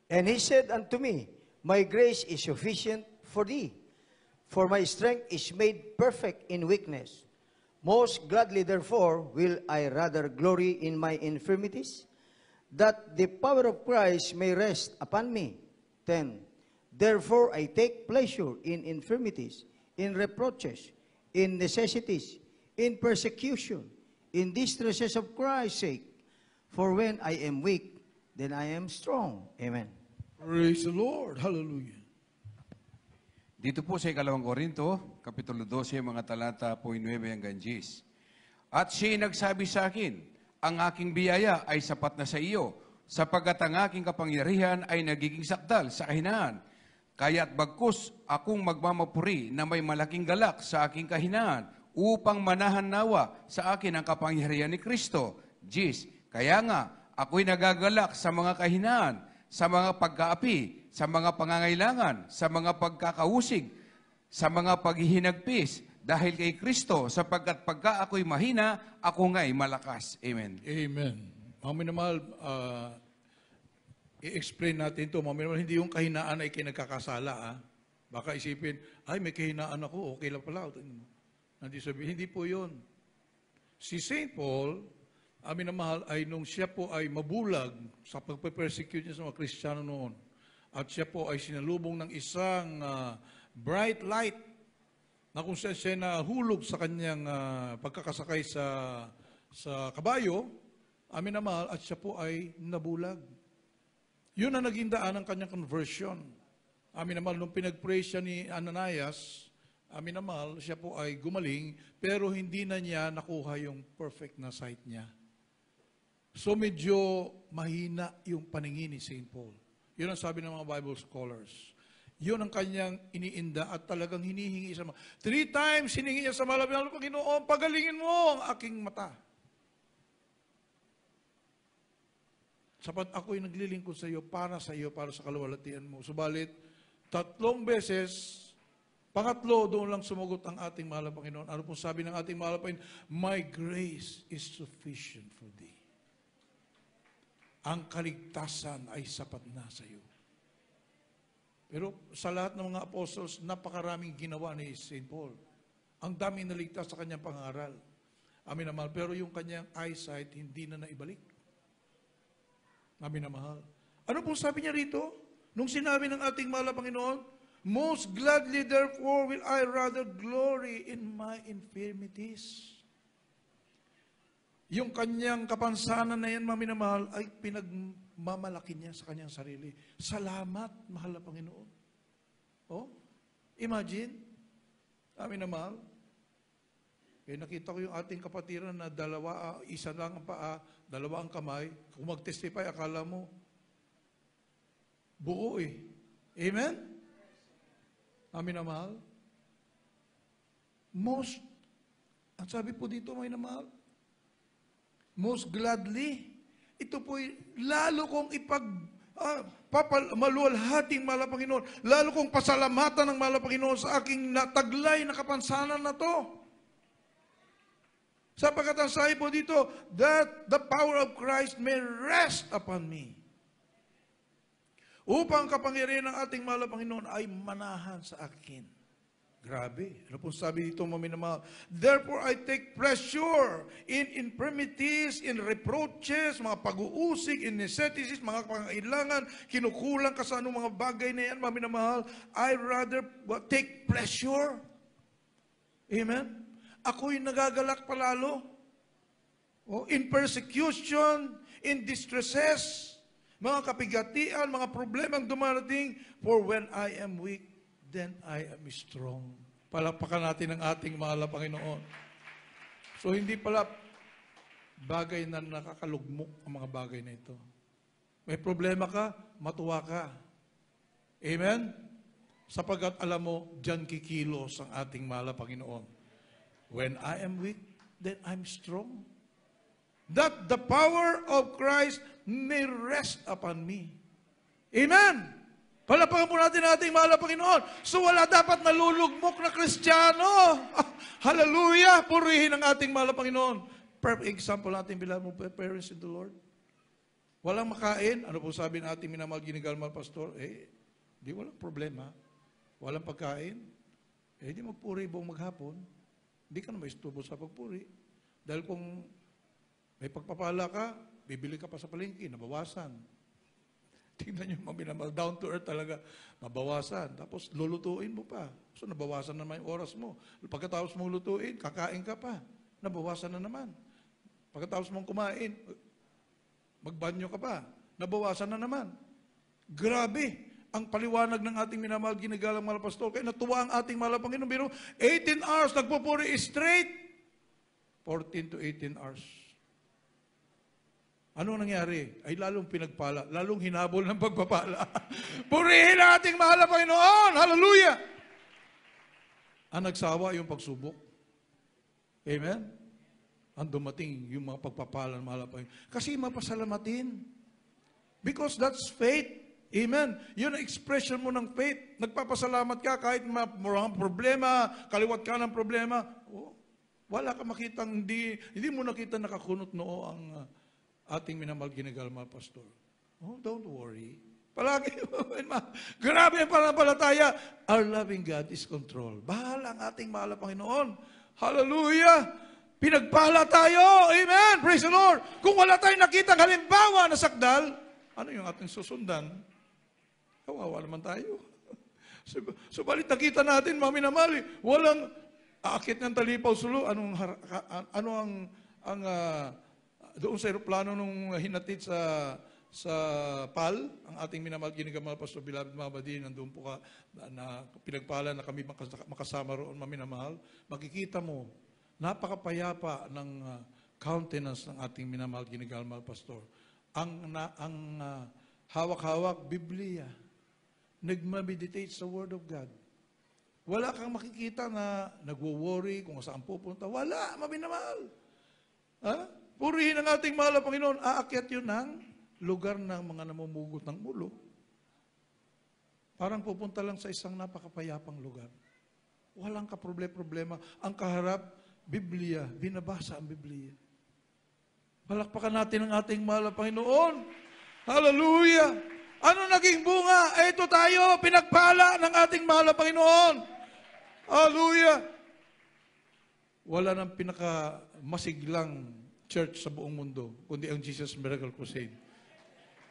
And he said unto me, My grace is sufficient for thee, for my strength is made perfect in weakness. Most gladly, therefore, will I rather glory in my infirmities, that the power of Christ may rest upon me. 10. Therefore, I take pleasure in infirmities, in reproaches, in necessities, in persecution, in distresses of Christ's sake. For when I am weak, then I am strong. Amen. Praise the Lord. Hallelujah. Dito po sa ikalawang Korinto, Kapitulo 12, mga talata po 9 hanggang 10. At siya nagsabi sa akin, ang aking biyaya ay sapat na sa iyo, sapagkat ang aking kapangyarihan ay nagiging sakdal sa kahinaan. Kaya't bagkus akong magmamapuri na may malaking galak sa aking kahinaan upang manahan nawa sa akin ang kapangyarihan ni Kristo. Jesus, kaya nga, ako'y nagagalak sa mga kahinaan, sa mga pagkaapi, sa mga pangangailangan, sa mga pagkakausig, sa mga paghihinagpis, dahil kay Kristo, sapagkat pagka ako'y mahina, ako nga'y malakas. Amen. Amen. Mamin mahal, uh, i-explain natin ito. Mamin mahal, hindi yung kahinaan ay kinagkakasala. Ah. Baka isipin, ay may kahinaan ako, okay lang pala. Hindi sabihin, hindi po yun. Si St. Paul, amin na mahal ay nung siya po ay mabulag sa pagpe-persecute niya sa mga Kristiyano noon. At siya po ay sinalubong ng isang uh, bright light na kung saan siya nahulog sa kanyang uh, pagkakasakay sa sa kabayo, amin na mahal, at siya po ay nabulag. Yun ang naging daan ng kanyang conversion. Amin na mahal, nung pinag siya ni Ananias, amin na mahal, siya po ay gumaling, pero hindi na niya nakuha yung perfect na sight niya. So medyo mahina yung paningin ni St. Paul. Yun ang sabi ng mga Bible scholars. Yun ang kanyang iniinda at talagang hinihingi sa mga. Three times hiningi niya sa malabi ng Panginoon, pagalingin mo ang aking mata. Sapat ako'y naglilingkod sa iyo para sa iyo, para sa kaluwalhatian mo. Subalit, tatlong beses, pangatlo, doon lang sumugot ang ating mahal Panginoon. Ano pong sabi ng ating mahal Panginoon? My grace is sufficient for thee ang kaligtasan ay sapat na sa iyo. Pero sa lahat ng mga apostles, napakaraming ginawa ni St. Paul. Ang dami naligtas sa kanyang pangaral. Amin na mahal. Pero yung kanyang eyesight, hindi na naibalik. Amin na mahal. Ano pong sabi niya rito? Nung sinabi ng ating mahal na Panginoon, Most gladly therefore will I rather glory in my infirmities yung kanyang kapansanan na yan, maminamahal, ay pinagmamalaki niya sa kanyang sarili. Salamat, mahal na Panginoon. Oh, imagine, amin na mahal. Kaya eh, nakita ko yung ating kapatiran na dalawa, ah, isa lang ang paa, dalawa ang kamay. Kung mag-testify, akala mo, buo eh. Amen? Amin na mahal. Most, ang sabi po dito, may na mahal, most gladly. Ito po lalo kong ipag ah, papal, maluwalhating mala Panginoon. Lalo kong pasalamatan ng mala Panginoon sa aking nataglay na kapansanan na to. Sapagkat ang sabi po dito, that the power of Christ may rest upon me. Upang kapangyarihan ng ating mala Panginoon ay manahan sa akin. Grabe. Ano pong sabi dito mga minamahal? Therefore, I take pressure in infirmities, in reproaches, mga pag-uusig, in necessities, mga pangailangan, kinukulang ka sa anong mga bagay na yan, mga minamahal. I rather take pressure. Amen? Ako'y nagagalak palalo. Oh, in persecution, in distresses, mga kapigatian, mga problemang dumarating, for when I am weak, then I am strong. Palapakan natin ang ating mahal na Panginoon. So hindi pala bagay na nakakalugmok ang mga bagay na ito. May problema ka, matuwa ka. Amen? Sapagat alam mo, dyan kikilos ang ating mahal na Panginoon. When I am weak, then I'm strong. That the power of Christ may rest upon me. Amen? Palapagan po natin ating mahal na Panginoon. So wala dapat nalulugmok na Kristiyano. [laughs] Hallelujah! Purihin ang ating mahal na Panginoon. Perfect example natin bilang mo parents in the Lord. Walang makain. Ano po sabi ng ating minamahal ginigalmal pastor? Eh, di walang problema. Walang pagkain. Eh, di magpuri buong maghapon. Hindi ka na maistubo sa pagpuri. Dahil kung may pagpapala ka, bibili ka pa sa palengke, nabawasan. [laughs] Tingnan nyo, mabinamal. Down to earth talaga. Mabawasan. Tapos, lulutuin mo pa. So, nabawasan na naman yung oras mo. Pagkatapos mong lutuin, kakain ka pa. Nabawasan na naman. Pagkatapos mong kumain, magbanyo ka pa. Nabawasan na naman. Grabe! Ang paliwanag ng ating minamahal, ginagalang mga pastor. Kaya natuwa ang ating mahal Panginoon. Pero 18 hours, nagpupuri straight. 14 to 18 hours. Ano nangyari? Ay lalong pinagpala, lalong hinabol ng pagpapala. [laughs] Purihin ang ating mahal na Panginoon! Hallelujah! Ang ah, nagsawa yung pagsubok. Amen? Ang dumating yung mga pagpapala ng mahal na Panginoon. Kasi mapasalamatin. Because that's faith. Amen. Yun ang expression mo ng faith. Nagpapasalamat ka kahit maraming problema, kaliwat ka ng problema. Oh, wala ka makitang hindi, hindi mo nakita nakakunot noo ang uh, ating minamahal ginagalma, Pastor. Oh, don't worry. Palagi, [laughs] grabe ang panampalataya. Our loving God is control. Bahala ang ating mahal na Panginoon. Hallelujah! Pinagpala tayo. Amen! Praise the Lord! Kung wala tayong nakita halimbawa na sakdal, ano yung ating susundan? Kawawa naman tayo. [laughs] Subalit so, nakita natin, mami na mali, walang aakit ng talipaw sulo. Anong, ano ang, ang uh, doon sa eroplano nung hinatid sa sa PAL, ang ating minamahal ginigamal Pastor Bilabid Mabadi, nandun po ka, na pinagpala na kami makasama roon, maminamahal, makikita mo, napakapayapa ng uh, countenance ng ating minamahal ginigamal Pastor. Ang, na, ang uh, hawak-hawak, Biblia, nagmameditate sa Word of God. Wala kang makikita na nagwo-worry kung saan pupunta. Wala, maminamahal. Ha? Huh? Purihin ang ating mahal na Panginoon. Aakyat yun ng lugar ng mga namumugot ng ulo. Parang pupunta lang sa isang napakapayapang lugar. Walang kaproblema-problema. Ang kaharap, Biblia. Binabasa ang Biblia. Palakpakan natin ang ating mahal na Panginoon. Hallelujah! Ano naging bunga? Eh, ito tayo, pinagpala ng ating mahal na Panginoon. Hallelujah! Wala ng pinakamasiglang masiglang church sa buong mundo, kundi ang Jesus Miracle Crusade.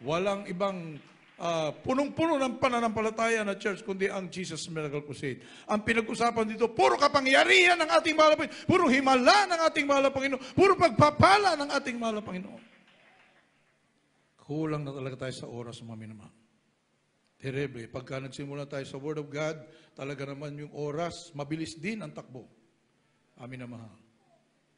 Walang ibang uh, punong-puno ng pananampalataya na church, kundi ang Jesus Miracle Crusade. Ang pinag-usapan dito, puro kapangyarihan ng ating mahal Panginoon, puro himala ng ating mahal Panginoon, puro pagpapala ng ating mahal Panginoon. Kulang na talaga tayo sa oras, mga minamahal. Terrible. Pagka nagsimula tayo sa Word of God, talaga naman yung oras, mabilis din ang takbo. Amin na mahal.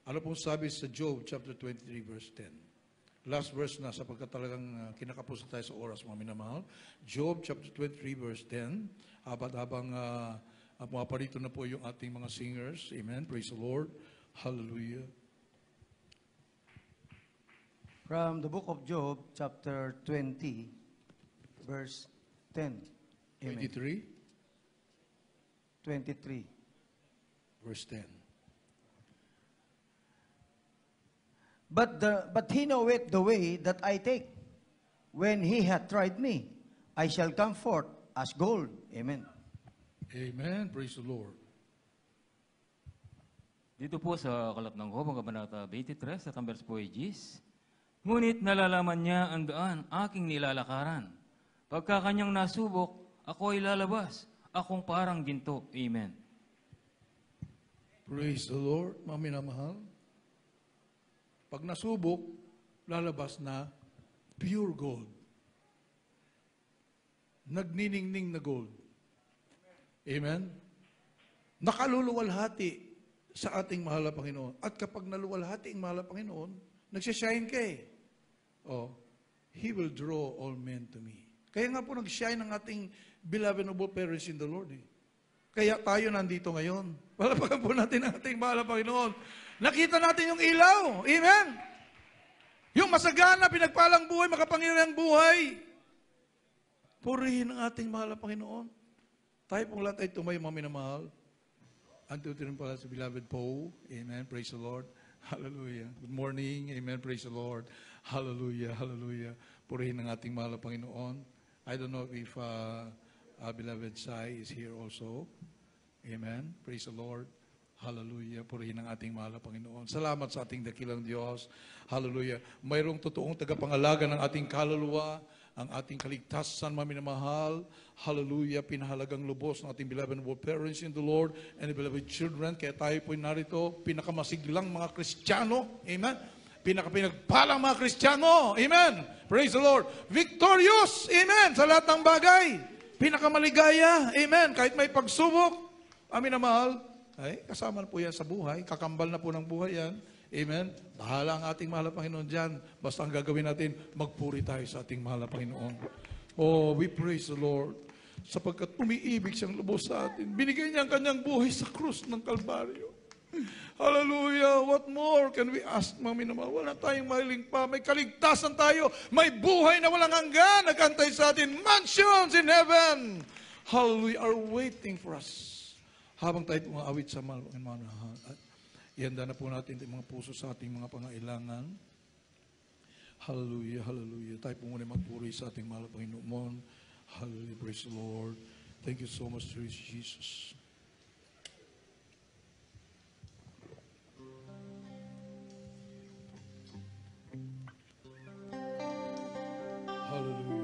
Ano pong sabi sa Job chapter 23 verse 10? Last verse na sapagkat talagang uh, kinakapusan tayo sa oras mga minamahal. Job chapter 23 verse 10. Abat habang uh, ah, ah, pumaparito na po yung ating mga singers. Amen. Praise the Lord. Hallelujah. From the book of Job chapter 20 verse 10. Amen. 23? 23. Verse 10. But, the, but he knoweth the way that I take. When he hath tried me, I shall come forth as gold. Amen. Amen. Praise the Lord. Dito po sa Kalat ng Hobong, Kabanata 23, sa Kambers po ay Jis. Ngunit nalalaman niya ang daan, aking nilalakaran. Pagka kanyang nasubok, ako ay lalabas. Akong parang ginto. Amen. Praise the Lord, mga minamahal. Pag nasubok, lalabas na pure gold. Nagniningning na gold. Amen? Nakaluluwalhati sa ating mahal na Panginoon. At kapag naluwalhati ang mahal na Panginoon, nagsashine ka eh. Oh, He will draw all men to me. Kaya nga po nag-shine ang ating beloved noble parents in the Lord eh. Kaya tayo nandito ngayon. Palapagan po natin ang ating mahal na Panginoon. Nakita natin yung ilaw. Amen? Yung masagana, pinagpalang buhay, makapangyarihan buhay. Purihin ang ating mahal na Panginoon. Tayo pong lahat ay tumayo, mga minamahal. Ang tutunan pala sa beloved po. Amen. Praise the Lord. Hallelujah. Good morning. Amen. Praise the Lord. Hallelujah. Hallelujah. Purihin ang ating mahal na Panginoon. I don't know if uh, our beloved Sai is here also. Amen. Praise the Lord. Hallelujah. Purihin ang ating mahal na Panginoon. Salamat sa ating dakilang Diyos. Hallelujah. Mayroong totoong tagapangalaga ng ating kaluluwa, ang ating kaligtasan, maminamahal. Hallelujah. Pinahalagang lubos ng ating beloved parents in the Lord and the beloved children. Kaya tayo po narito, pinakamasiglang mga Kristiyano. Amen. Pinakapinagpalang mga Kristiyano. Amen. Praise the Lord. Victorious. Amen. Sa lahat ng bagay. Pinakamaligaya. Amen. Kahit may pagsubok. aminamahal. mahal. Ay, kasama na po yan sa buhay. Kakambal na po ng buhay yan. Amen? Bahala ang ating mahal na Panginoon dyan. Basta ang gagawin natin, magpuri tayo sa ating mahal na Panginoon. Oh, we praise the Lord. Sapagkat umiibig siyang lubos sa atin. Binigay niya ang kanyang buhay sa krus ng Kalbaryo. Hallelujah! What more can we ask, Mami naman? Wala tayong mailing pa. May kaligtasan tayo. May buhay na walang hanggan. Nagantay sa atin. Mansions in heaven. Hallelujah! Are waiting for us habang tayo umaawit sa mahal kong manahan, at ihanda na po natin ang mga puso sa ating mga pangailangan. Hallelujah, hallelujah. Tayo po muna magpuri sa ating mahal Panginoon. Hallelujah, praise the Lord. Thank you so much, Jesus. Hallelujah.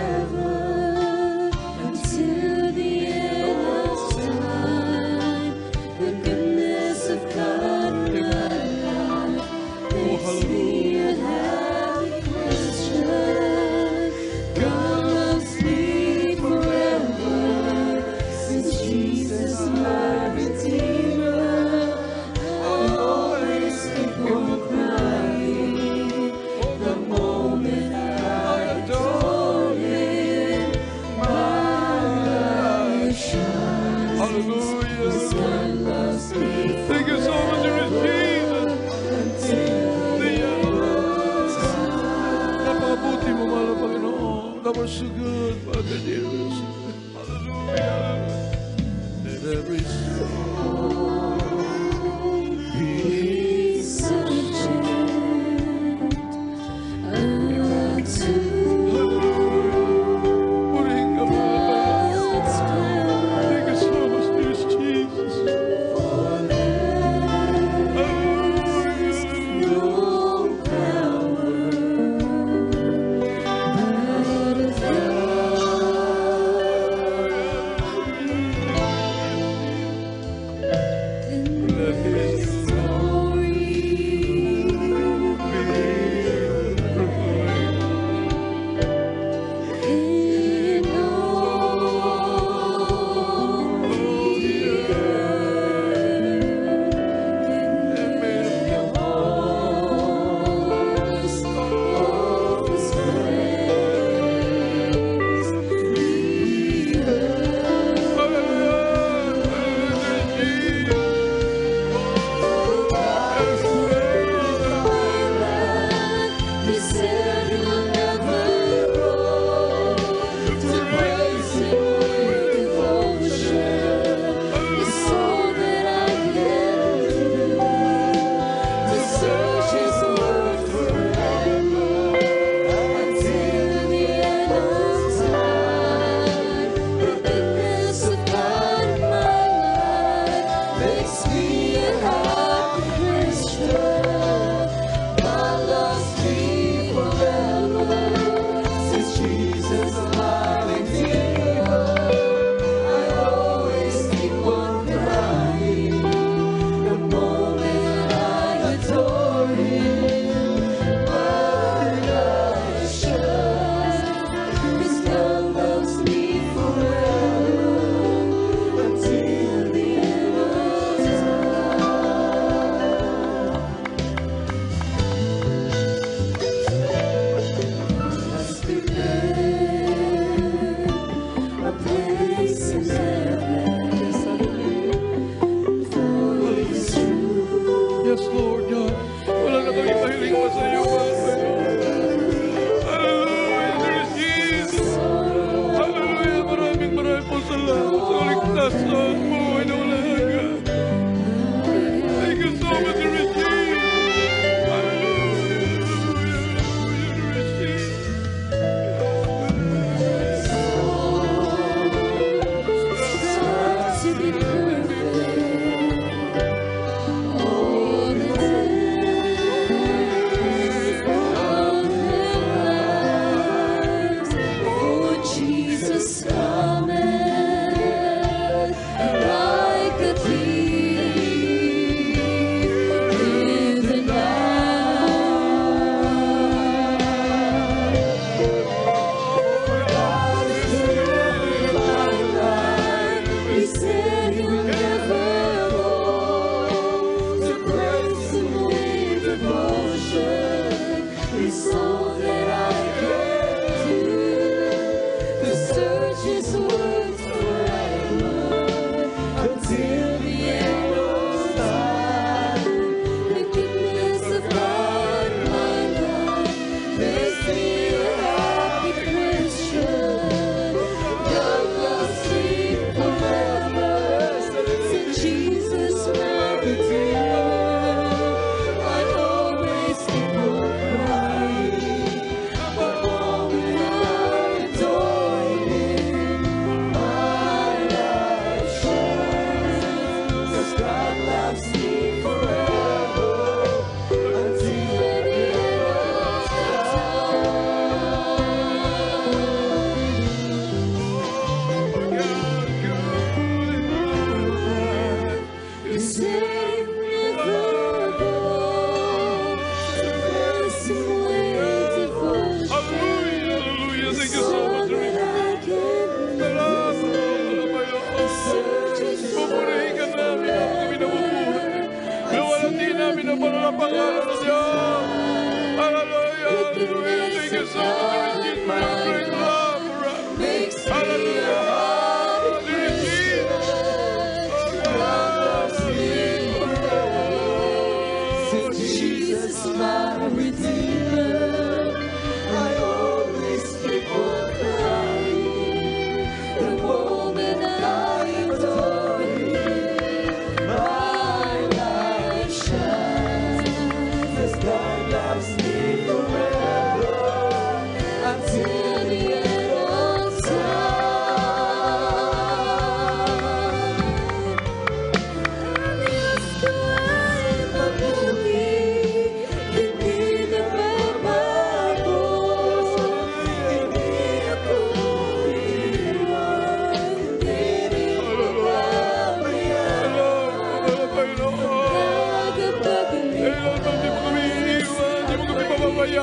El alma de mi, de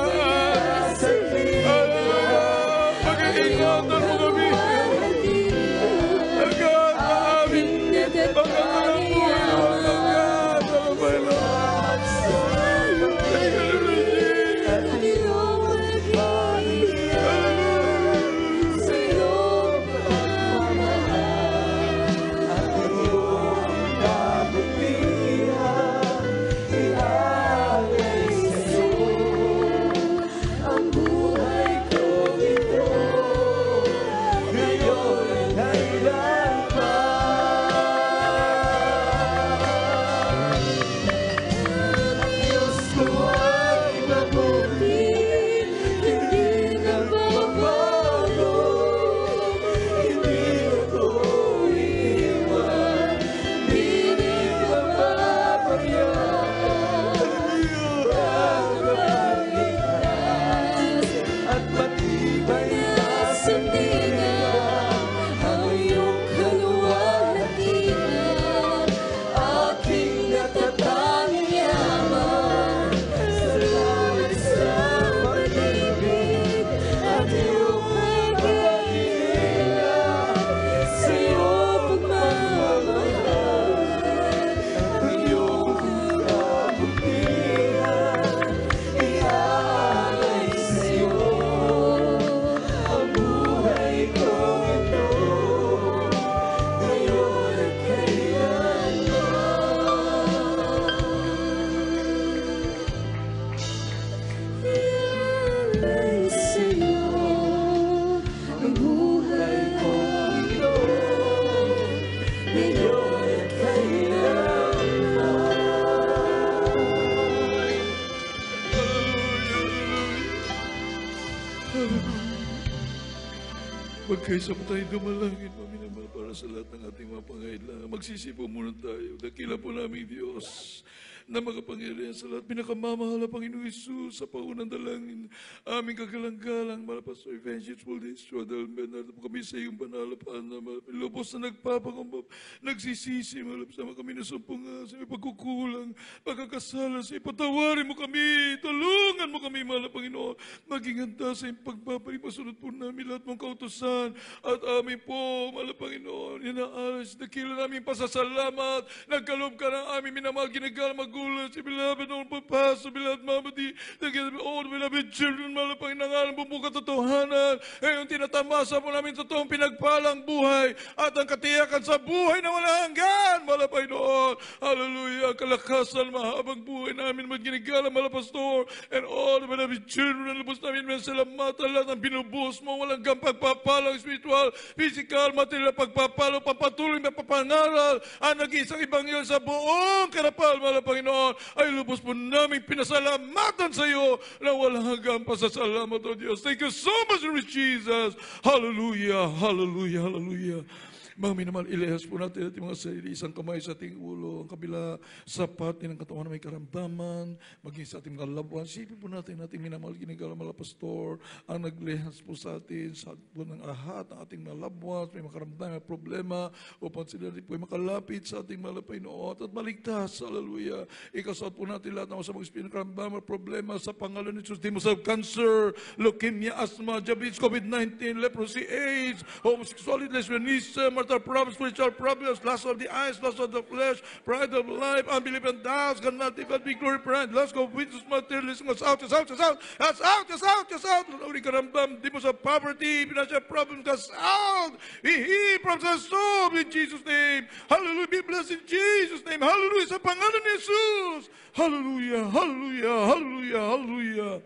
Huwag kayo tayo dumalangin, Panginoon, para sa lahat ng ating mga pangailangan. Magsisipo muna tayo. Dakila po namin Diyos na makapangyarihan sa lahat. Pinakamamahal na Panginoong Isus sa paunang dalangin. Aming kagalang-galang, malapas sa vengeful days, Swadal Bernardo po kami sa iyong panalapan na lubos na nagpapakumbab, nagsisisi, malapas naman kami na sumpunga sa may pagkukulang, pagkakasala sa ipatawarin mo kami, tulungan mo kami, mahal na Panginoon, maging handa sa iyong pagbabalik, masunod po namin lahat mong kautosan at amin po, mahal na Panginoon, inaalas, nakila namin pasasalamat, nagkalob ka ng aming minamahal, ginagalang magulang, sa bilabid ng papa, sa bilabid mamadi, nagkataon, bilabid children, malapang inangalan po mong eh, Ngayon, tinatamasa po namin totoong pinagpalang buhay at ang katiyakan sa buhay na wala hanggan. Malapay noon. Hallelujah. Kalakasan, mahabang buhay namin, magginigala, pastor, and all, bilabid children, lubos namin, men, salamat, lahat ang binubos mo, walang gang pagpapalang spiritual, physical, material, pagpapalo, papatuloy, mapapangaral, ang nag-isang ibangyal sa buong karapal, malapang Panginoon, ay lubos po namin pinasalamatan sa iyo na walang hanggang pasasalamat, O Diyos. Thank you so much, Lord Jesus. Hallelujah, hallelujah, hallelujah. Mga minamahal, ilihas po natin ating mga sarili, isang kamay sa ating ulo, ang kabila, sapat ng katawan na may karamdaman, maging sa ating mga labuan. Sipin po natin ating minamahal, ginagalamala pastor, ang naglihas po sa atin, sa po ng ahat, ang ating mga labuan, may makaramdaman, may problema, upang sila rin po ay makalapit sa ating malapay noot at maligtas. Hallelujah. Ikasot po natin lahat ng masamang spirit, karamdaman, problema sa pangalan ni Jesus, di mo cancer, leukemia, asthma, diabetes, COVID-19, leprosy, AIDS, homosexuality, lesbianism, mental problems, spiritual problems, lust of the eyes, lust of the flesh, pride of life, unbelief and doubts, cannot even be glorified. Let's go with this materialism. It's out, it's out, it's out, it's out, it's out, it's out. Lord, karamdam, demons of poverty, financial problems, cast out. Be he from the soul in Jesus' name. Hallelujah. Be blessed in Jesus' name. Hallelujah. Sa pangalan Jesus. Hallelujah, hallelujah, hallelujah, hallelujah.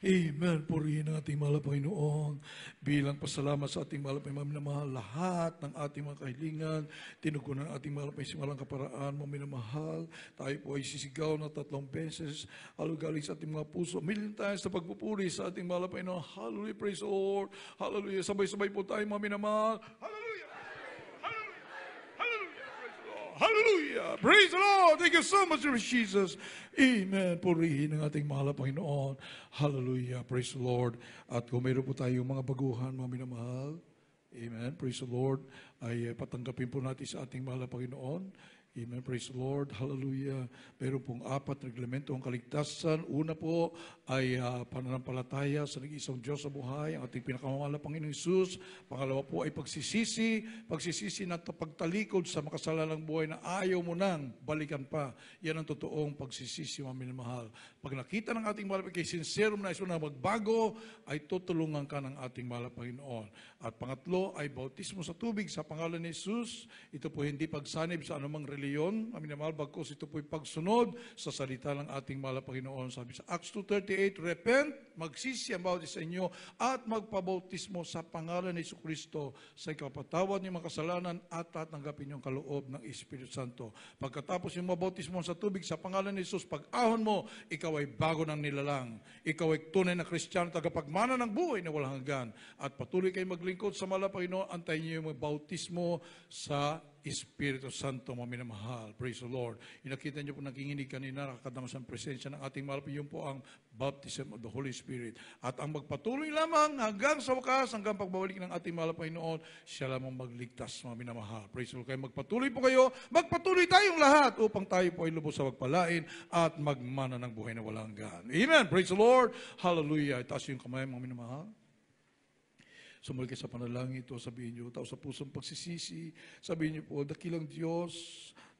Amen. Purihin ang ating mahal na Panginoon. Bilang pasalamat sa ating mahal na Panginoon, minamahal lahat ng ating mga kahilingan, tinugunan ang ating mahal na Panginoon, kaparaan, minamahal. Tayo po ay sisigaw na tatlong beses, alugaling sa ating mga puso. Million times na pagpupuri sa ating mahal na Panginoon. Hallelujah, praise the Lord. Hallelujah. Sabay-sabay po tayo, maminamahal. Hallelujah. Hallelujah! Praise the Lord! Thank you so much, Jesus. Amen. Purihin ang ating mahal na Panginoon. Hallelujah! Praise the Lord. At kung mayroon po tayong mga baguhan, mga minamahal, Amen. Praise the Lord. Ay eh, patanggapin po natin sa ating mahal na Panginoon. Amen. Praise the Lord. Hallelujah. Pero pong apat reglamento ang kaligtasan. Una po ay uh, pananampalataya sa nag-iisang Diyos sa buhay, ang ating pinakamamahal na Panginoong Isus. Pangalawa po ay pagsisisi. Pagsisisi na pagtalikod sa makasalanang buhay na ayaw mo nang balikan pa. Yan ang totoong pagsisisi, mga minamahal. Pag nakita ng ating mahal, kay sincere mo na iso na magbago, ay tutulungan ka ng ating mahal Panginoon. At pangatlo ay bautismo sa tubig sa pangalan ni Jesus. Ito po hindi pagsanib sa anumang reliyon. Amin mahal, bagkos ito po'y pagsunod sa salita ng ating mahal Panginoon. Sabi sa Acts 2.38, Repent, magsisi ang bautis sa inyo at magpabautismo sa pangalan ni Jesus Kristo sa ikapatawad ng mga kasalanan at tatanggapin yung kaloob ng Espiritu Santo. Pagkatapos yung mabautismo sa tubig sa pangalan ni Jesus, pag-ahon mo, ikaw ay bago ng nilalang. Ikaw ay tunay na Kristiyano, tagapagmana ng buhay na walang hanggan. At patuloy kayo magligtas lingkod sa mala, Panginoon, antayin niyo yung bautismo sa Espiritu Santo, mga minamahal. Praise the Lord. Inakita niyo po nakinginig kanina, nakakadama sa presensya ng ating mahal. Yun po ang baptism of the Holy Spirit. At ang magpatuloy lamang hanggang sa wakas, hanggang pagbabalik ng ating mahal Panginoon, siya lamang magligtas, mga minamahal. Praise the Lord. Kaya magpatuloy po kayo, magpatuloy tayong lahat upang tayo po ay lubos sa pagpalain at magmana ng buhay na walang hanggan. Amen. Praise the Lord. Hallelujah. Itaas yung kamay, mga minamahal sumalki sa panalangin ito, sabihin niyo, tao sa pusong pagsisisi, sabihin niyo po, dakilang Diyos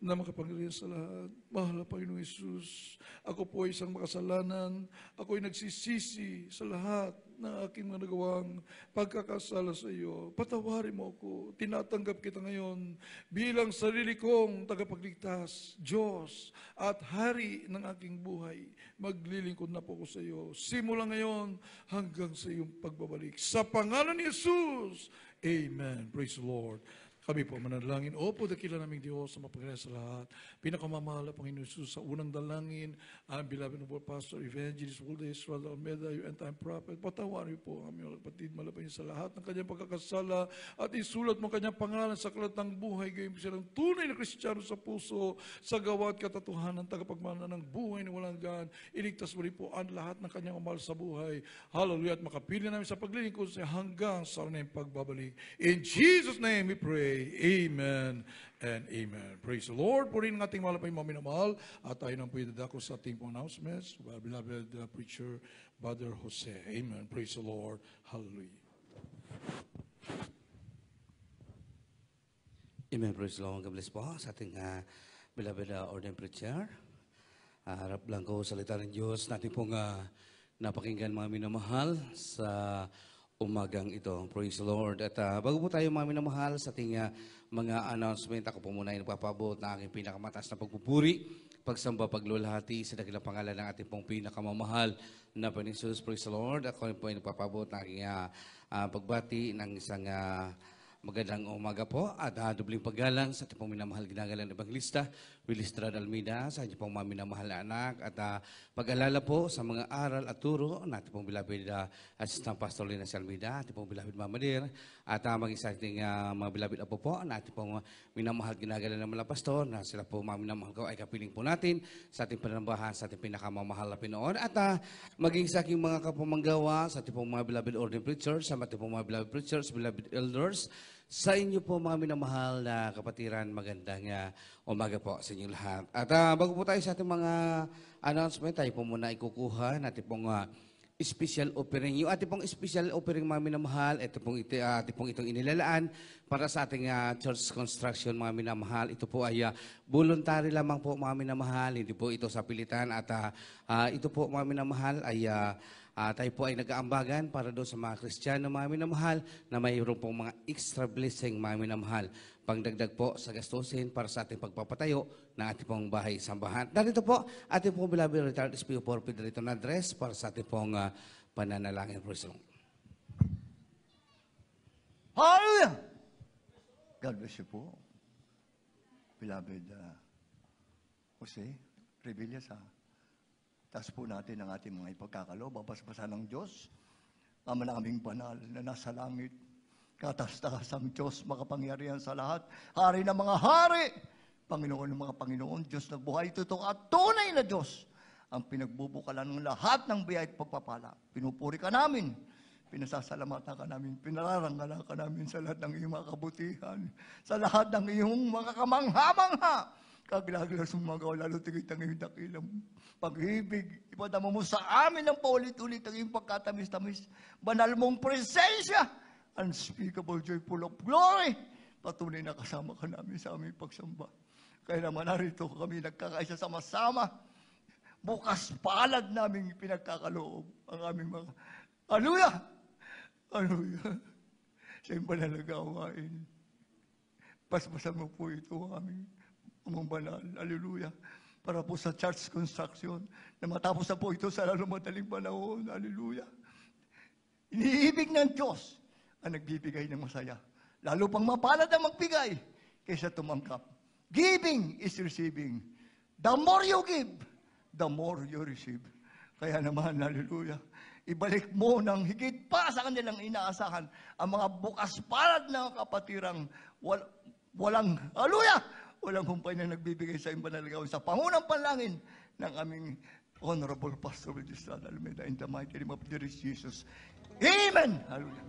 na makapangyarihan sa lahat. Mahal na Jesus, ako po ay isang makasalanan, ako ay nagsisisi sa lahat na aking mga nagawang pagkakasala sa iyo. Patawarin mo ako. Tinatanggap kita ngayon bilang sarili kong tagapagligtas, Diyos at Hari ng aking buhay. Maglilingkod na po ako sa iyo. Simula ngayon hanggang sa iyong pagbabalik. Sa pangalan ni Jesus, Amen. Praise the Lord. Kami po manalangin. Opo, dakila naming Diyos na mapagkaya sa lahat. Pinakamamahal na Panginoon Jesus sa unang dalangin. Ang beloved of pastor, evangelist, world Israel, Almeda, you and time prophet. Patawan niyo po aming mga kapatid, malapay niyo sa lahat ng kanyang pagkakasala at isulat mo kanyang pangalan sa kalat ng buhay. Gayun silang tunay na kristyano sa puso, sa gawa at katatuhanan, tagapagmana ng buhay na walang gan. Iligtas mo rin po ang lahat ng kanyang umal sa buhay. Hallelujah. At makapili namin sa paglilingkod sa hanggang sa unang pagbabalik. In Jesus' name we pray amen and amen. Praise the Lord. Purin ng ating mahal pa yung minamahal at tayo nang pwede sa ating pong announcements. Well, beloved uh, preacher, Brother Jose. Amen. Praise the Lord. Hallelujah. Amen. Praise the Lord. God bless po sa ating uh, beloved uh, ordained preacher. Uh, harap lang ko salita ng Diyos natin pong uh, napakinggan mga minamahal sa umagang ito. Praise the Lord. At uh, bago po tayo mami na sa ating uh, mga announcement, ako po muna ay nagpapabot na aking pinakamataas na pagpupuri, pagsamba, paglulhati sa dakilang pangalan ng ating pong pinakamamahal na Panisus. Praise the Lord. Ako po ay nagpapabot na aking uh, uh, pagbati ng isang uh, Magandang umaga po at uh, dubling paggalang sa ating pong minamahal ginagalang ebanglista Willistrad Almida sa inyo pong mami na mahal na anak at uh, pag-alala po sa mga aral at turo na ating pong bilabid uh, Assistant Pastor Lina si Almida, ating pong bilabid Mama Dear at uh, maging sa ating uh, mga bilabid apo po na ating pong minamahal ginagala ng mga pastor na sila po mami na mahal ko ay kapiling po natin sa ating panambahan, sa ating pinakamamahal na Pinoon at uh, maging sa aking mga kapamanggawa sa ating pong mga bilabid ordained preachers, sa ating pong mga bilabid preachers, bilabid elders, sa inyo po mga minamahal na kapatiran, magandang uh, umaga po sa inyo lahat. At uh, bago po tayo sa ating mga announcement, tayo po muna ikukuha natin pong uh, special offering. Yung ating pong special offering mga minamahal, ito pong, ito, uh, ating pong itong inilalaan para sa ating uh, church construction mga minamahal. Ito po ay uh, voluntary lamang po mga minamahal, hindi po ito sa pilitan. At uh, uh, ito po mga minamahal ay... Uh, Uh, tayo po ay nag-aambagan para doon sa mga Kristiyano, mami na mahal, na mayroon pong mga extra blessing, mami na mahal. Pangdagdag po sa gastusin para sa ating pagpapatayo ng ating pong bahay sambahan. Narito po, ating pong Beloved Retired SPO 4 Pedrito na address para sa ating pong uh, pananalangin. Praise the Lord. Hallelujah! God bless you po. Beloved uh, Jose Revilla sa Taas po natin ang ating mga ipagkakalob, babasbasan ng Diyos. Ama aming banal na nasa langit, katastas ang Diyos, makapangyarihan sa lahat. Hari ng mga hari, Panginoon ng mga Panginoon, Diyos na buhay, totoo at tunay na Diyos ang pinagbubukalan ng lahat ng biyay at pagpapala. Pinupuri ka namin, pinasasalamatan ka namin, pinararanggala ka namin sa lahat ng iyong mga kabutihan, sa lahat ng iyong mga kamangha-mangha Kaglagla sumagaw, lalo tingitang yung dakilang pag-ibig. Ipadama mo sa amin ng paulit-ulit ang iyong pagkatamis-tamis. Banal mong presensya. Unspeakable joy full of glory. Patuloy na kasama ka namin sa aming pagsamba. Kaya naman narito kami nagkakaisa sama-sama. Bukas palad namin pinagkakaloob ang aming mga... Hallelujah! Hallelujah! Sa iba nalagawain. Paspasan mo po ito aming Amang banal, hallelujah. Para po sa church construction, na matapos na po ito sa lalong panahon, hallelujah. Iniibig ng Diyos ang nagbibigay ng masaya. Lalo pang mapalad ang magbigay kaysa tumangkap. Giving is receiving. The more you give, the more you receive. Kaya naman, haleluya, ibalik mo ng higit pa sa kanilang inaasahan ang mga bukas palad ng kapatirang wal- walang, haleluya, walang humpay na nagbibigay sa iyong panalagawan sa pangunang panlangin ng aming Honorable Pastor Registrada Almeida in the mighty name of Jesus. Amen! Hallelujah.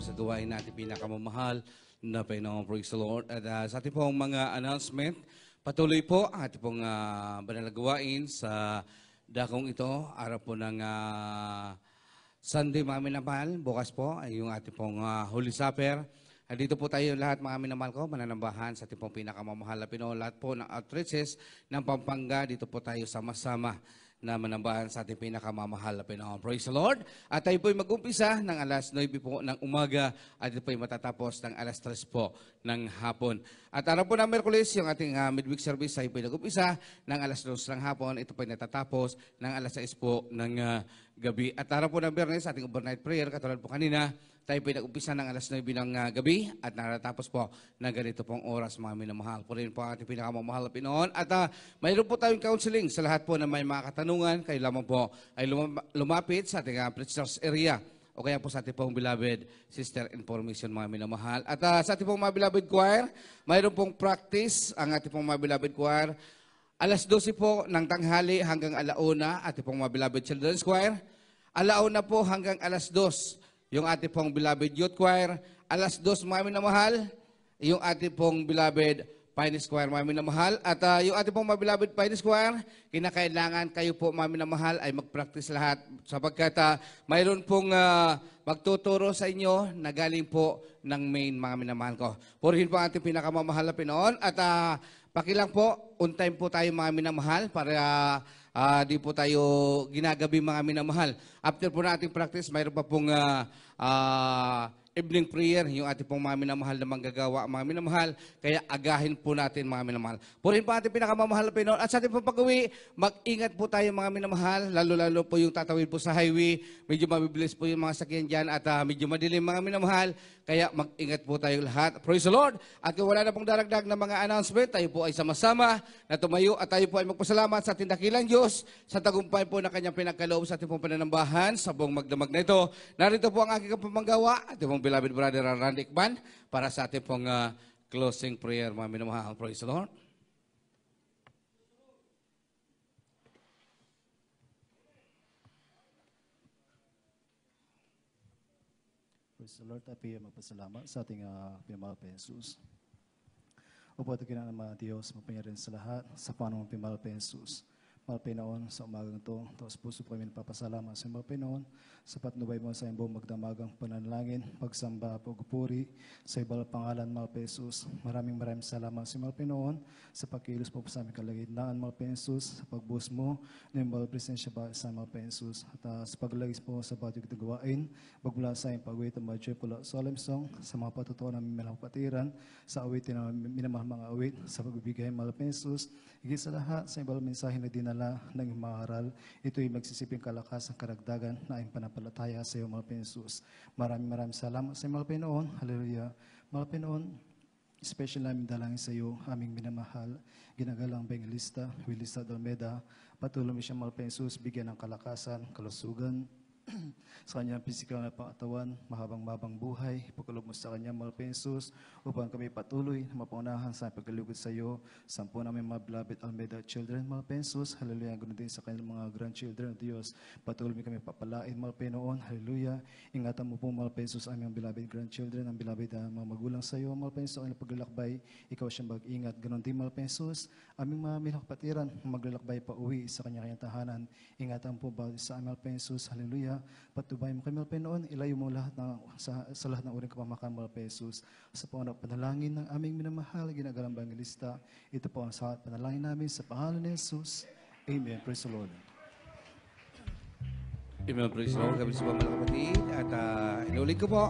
para sa gawain natin pinakamamahal na Panginoon. Praise the Lord. At uh, sa ating pong mga announcement, patuloy po ang ating pong uh, ah, banalagawain sa dakong ito, araw po ng uh, Sunday mga minamahal. Bukas po ay yung ating pong uh, Holy Supper. At dito po tayo lahat mga minamahal ko, mananambahan sa ating pong pinakamamahal na Pinoon. Lahat po ng outreaches ng Pampanga, dito po tayo sama-sama na manambahan sa ating pinakamamahal na Panginoon. Praise the Lord. At tayo po'y mag-umpisa ng alas 9 po ng umaga at ito po'y matatapos ng alas 3 po ng hapon. At araw po ng Merkulis, yung ating uh, midweek service ay po'y nag-umpisa ng alas 2 ng hapon. Ito po'y natatapos ng alas 6 po ng uh, gabi. At araw po ng Bernes, ating overnight prayer, katulad po kanina, tayo po nag-umpisa ng alas 9 ng uh, gabi at naratapos po na ganito pong oras mga minamahal. Po rin po ang ating pinakamamahal na Pinoon. At uh, mayroon po tayong counseling sa lahat po na may mga katanungan. Kayo lamang po ay lum lumapit sa ating uh, preachers area o kaya po sa ating pong beloved sister information mga minamahal. At uh, sa ating pong mga beloved choir, mayroon pong practice ang ating pong mga beloved choir. Alas 12 po ng tanghali hanggang alauna, ating pong mga beloved children's choir. Alauna po hanggang alas 2 yung ate pong beloved youth choir. Alas dos, mamin na mahal. Yung ate pong beloved Pine Square, mamin na mahal. At uh, yung ating pong beloved Pine Square, kinakailangan kayo po, mamin na mahal, ay mag-practice lahat. Sapagkat uh, mayroon pong uh, magtuturo sa inyo na galing po ng main, mamin na mahal ko. Purihin po ang ating pinakamamahal na Pinoon. At uh, pakilang po, on time po tayo, mamin na mahal, para... Uh, uh, di po tayo ginagabi mga minamahal. After po na ating practice, mayroon pa pong uh, uh, evening prayer, yung ating pong mga minamahal na manggagawa, mga minamahal. Kaya agahin po natin mga minamahal. Purin po ating pinakamamahal na Pinoon. At sa ating pag-uwi, mag-ingat po tayo mga minamahal. Lalo-lalo po yung tatawid po sa highway. Medyo mabibilis po yung mga sakyan dyan at uh, medyo madilim mga minamahal. Kaya mag-ingat po tayong lahat. Praise the Lord. At kung wala na pong daragdag na mga announcement, tayo po ay sama-sama na tumayo at tayo po ay magpasalamat sa ating dakilang Diyos sa tagumpay po na kanyang pinagkaloob sa ating pong pananambahan sa buong magdamag na ito. Narito po ang aking kapamanggawa, at pong beloved brother Randy Kban, para sa ating pong uh, closing prayer, mga minamahal. Praise the Lord. sa Lord tayo piyang magpasalamat sa ating uh, pinamahal pa Jesus. Upo ito kinaan mga Diyos, mapanyarin sa lahat sa panong pinamahal pa Jesus. Mahal Pinoon, sa umagang ito, taos puso po kami nagpapasalamat sa mga pinon Sapat na mo sa imbong magdamagang pananalangin, pagsamba, pagpuri sa ibal pangalan, Mal Pesos. Maraming maraming salamat si Mal Pinoon sa pagkilos po sa aming kalagitnaan, Mal Pesos, sa pagbuhos mo ng imbal presensya ba sa Mal Pesos. At uh, sa paglagis po sa badyog tagawain, bagmula sa iyong pag-uwi ng Madre Pula Solemn Song, sa mga patutuan ng minamapatiran, sa awitin ng minamahal mga awit, sa pagbibigay Mal Pesos, higit sa lahat sa ibal mensahe na dinala ng maaral, ito'y magsisiping kalakasan karagdagan na ang panapalang pananampalataya sa iyo, mahal Pinoon. Maraming maraming salamat sa iyo, mahal Pinoon. Hallelujah. Mahal Pinoon, special namin dalangin sa iyo, aming minamahal, ginagalang Bengalista, Willista Dalmeda, patulong siya, mahal Pinoon, bigyan ng kalakasan, kalusugan, [clears throat] sa kanyang pisikal na pangatawan, mahabang-mabang buhay, pagkalob mo sa kanya, mga pensos, upang kami patuloy na mapangunahan sa pagkalugod sa iyo. Sampo namin mga beloved Almeida children, mga pensos, hallelujah, ganoon din sa kanilang mga grandchildren, Diyos. Patuloy mo kami papalain, mga Pinoon, hallelujah. Ingatan mo po, mga pensos, aming beloved grandchildren, ang beloved uh, mga magulang sa iyo, mga pensos, ang paglalakbay, ikaw siyang mag-ingat. Ganoon din, mga pensos, aming mga milakpatiran, maglalakbay pa uwi sa kanya-kanyang tahanan. Ingatan po ba sa aming pensos, hallelujah, patubay mo kay Malpe noon, ilayo mo lahat ng, sa, sa lahat ng uring kapamakan mo, Jesus. Sa paunang panalangin ng aming minamahal, ginagalang bangalista, ito po ang sa panalangin namin sa pangalan ni Jesus. Amen. Praise the Lord. Amen. Praise the Lord. Kami sa mga kapatid. At uh, inulit ko po,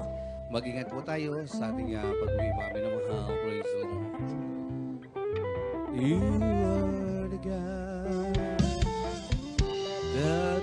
mag-ingat po tayo sa ating uh, pag-uwi mga minamahal. Praise the Lord. You are the God. The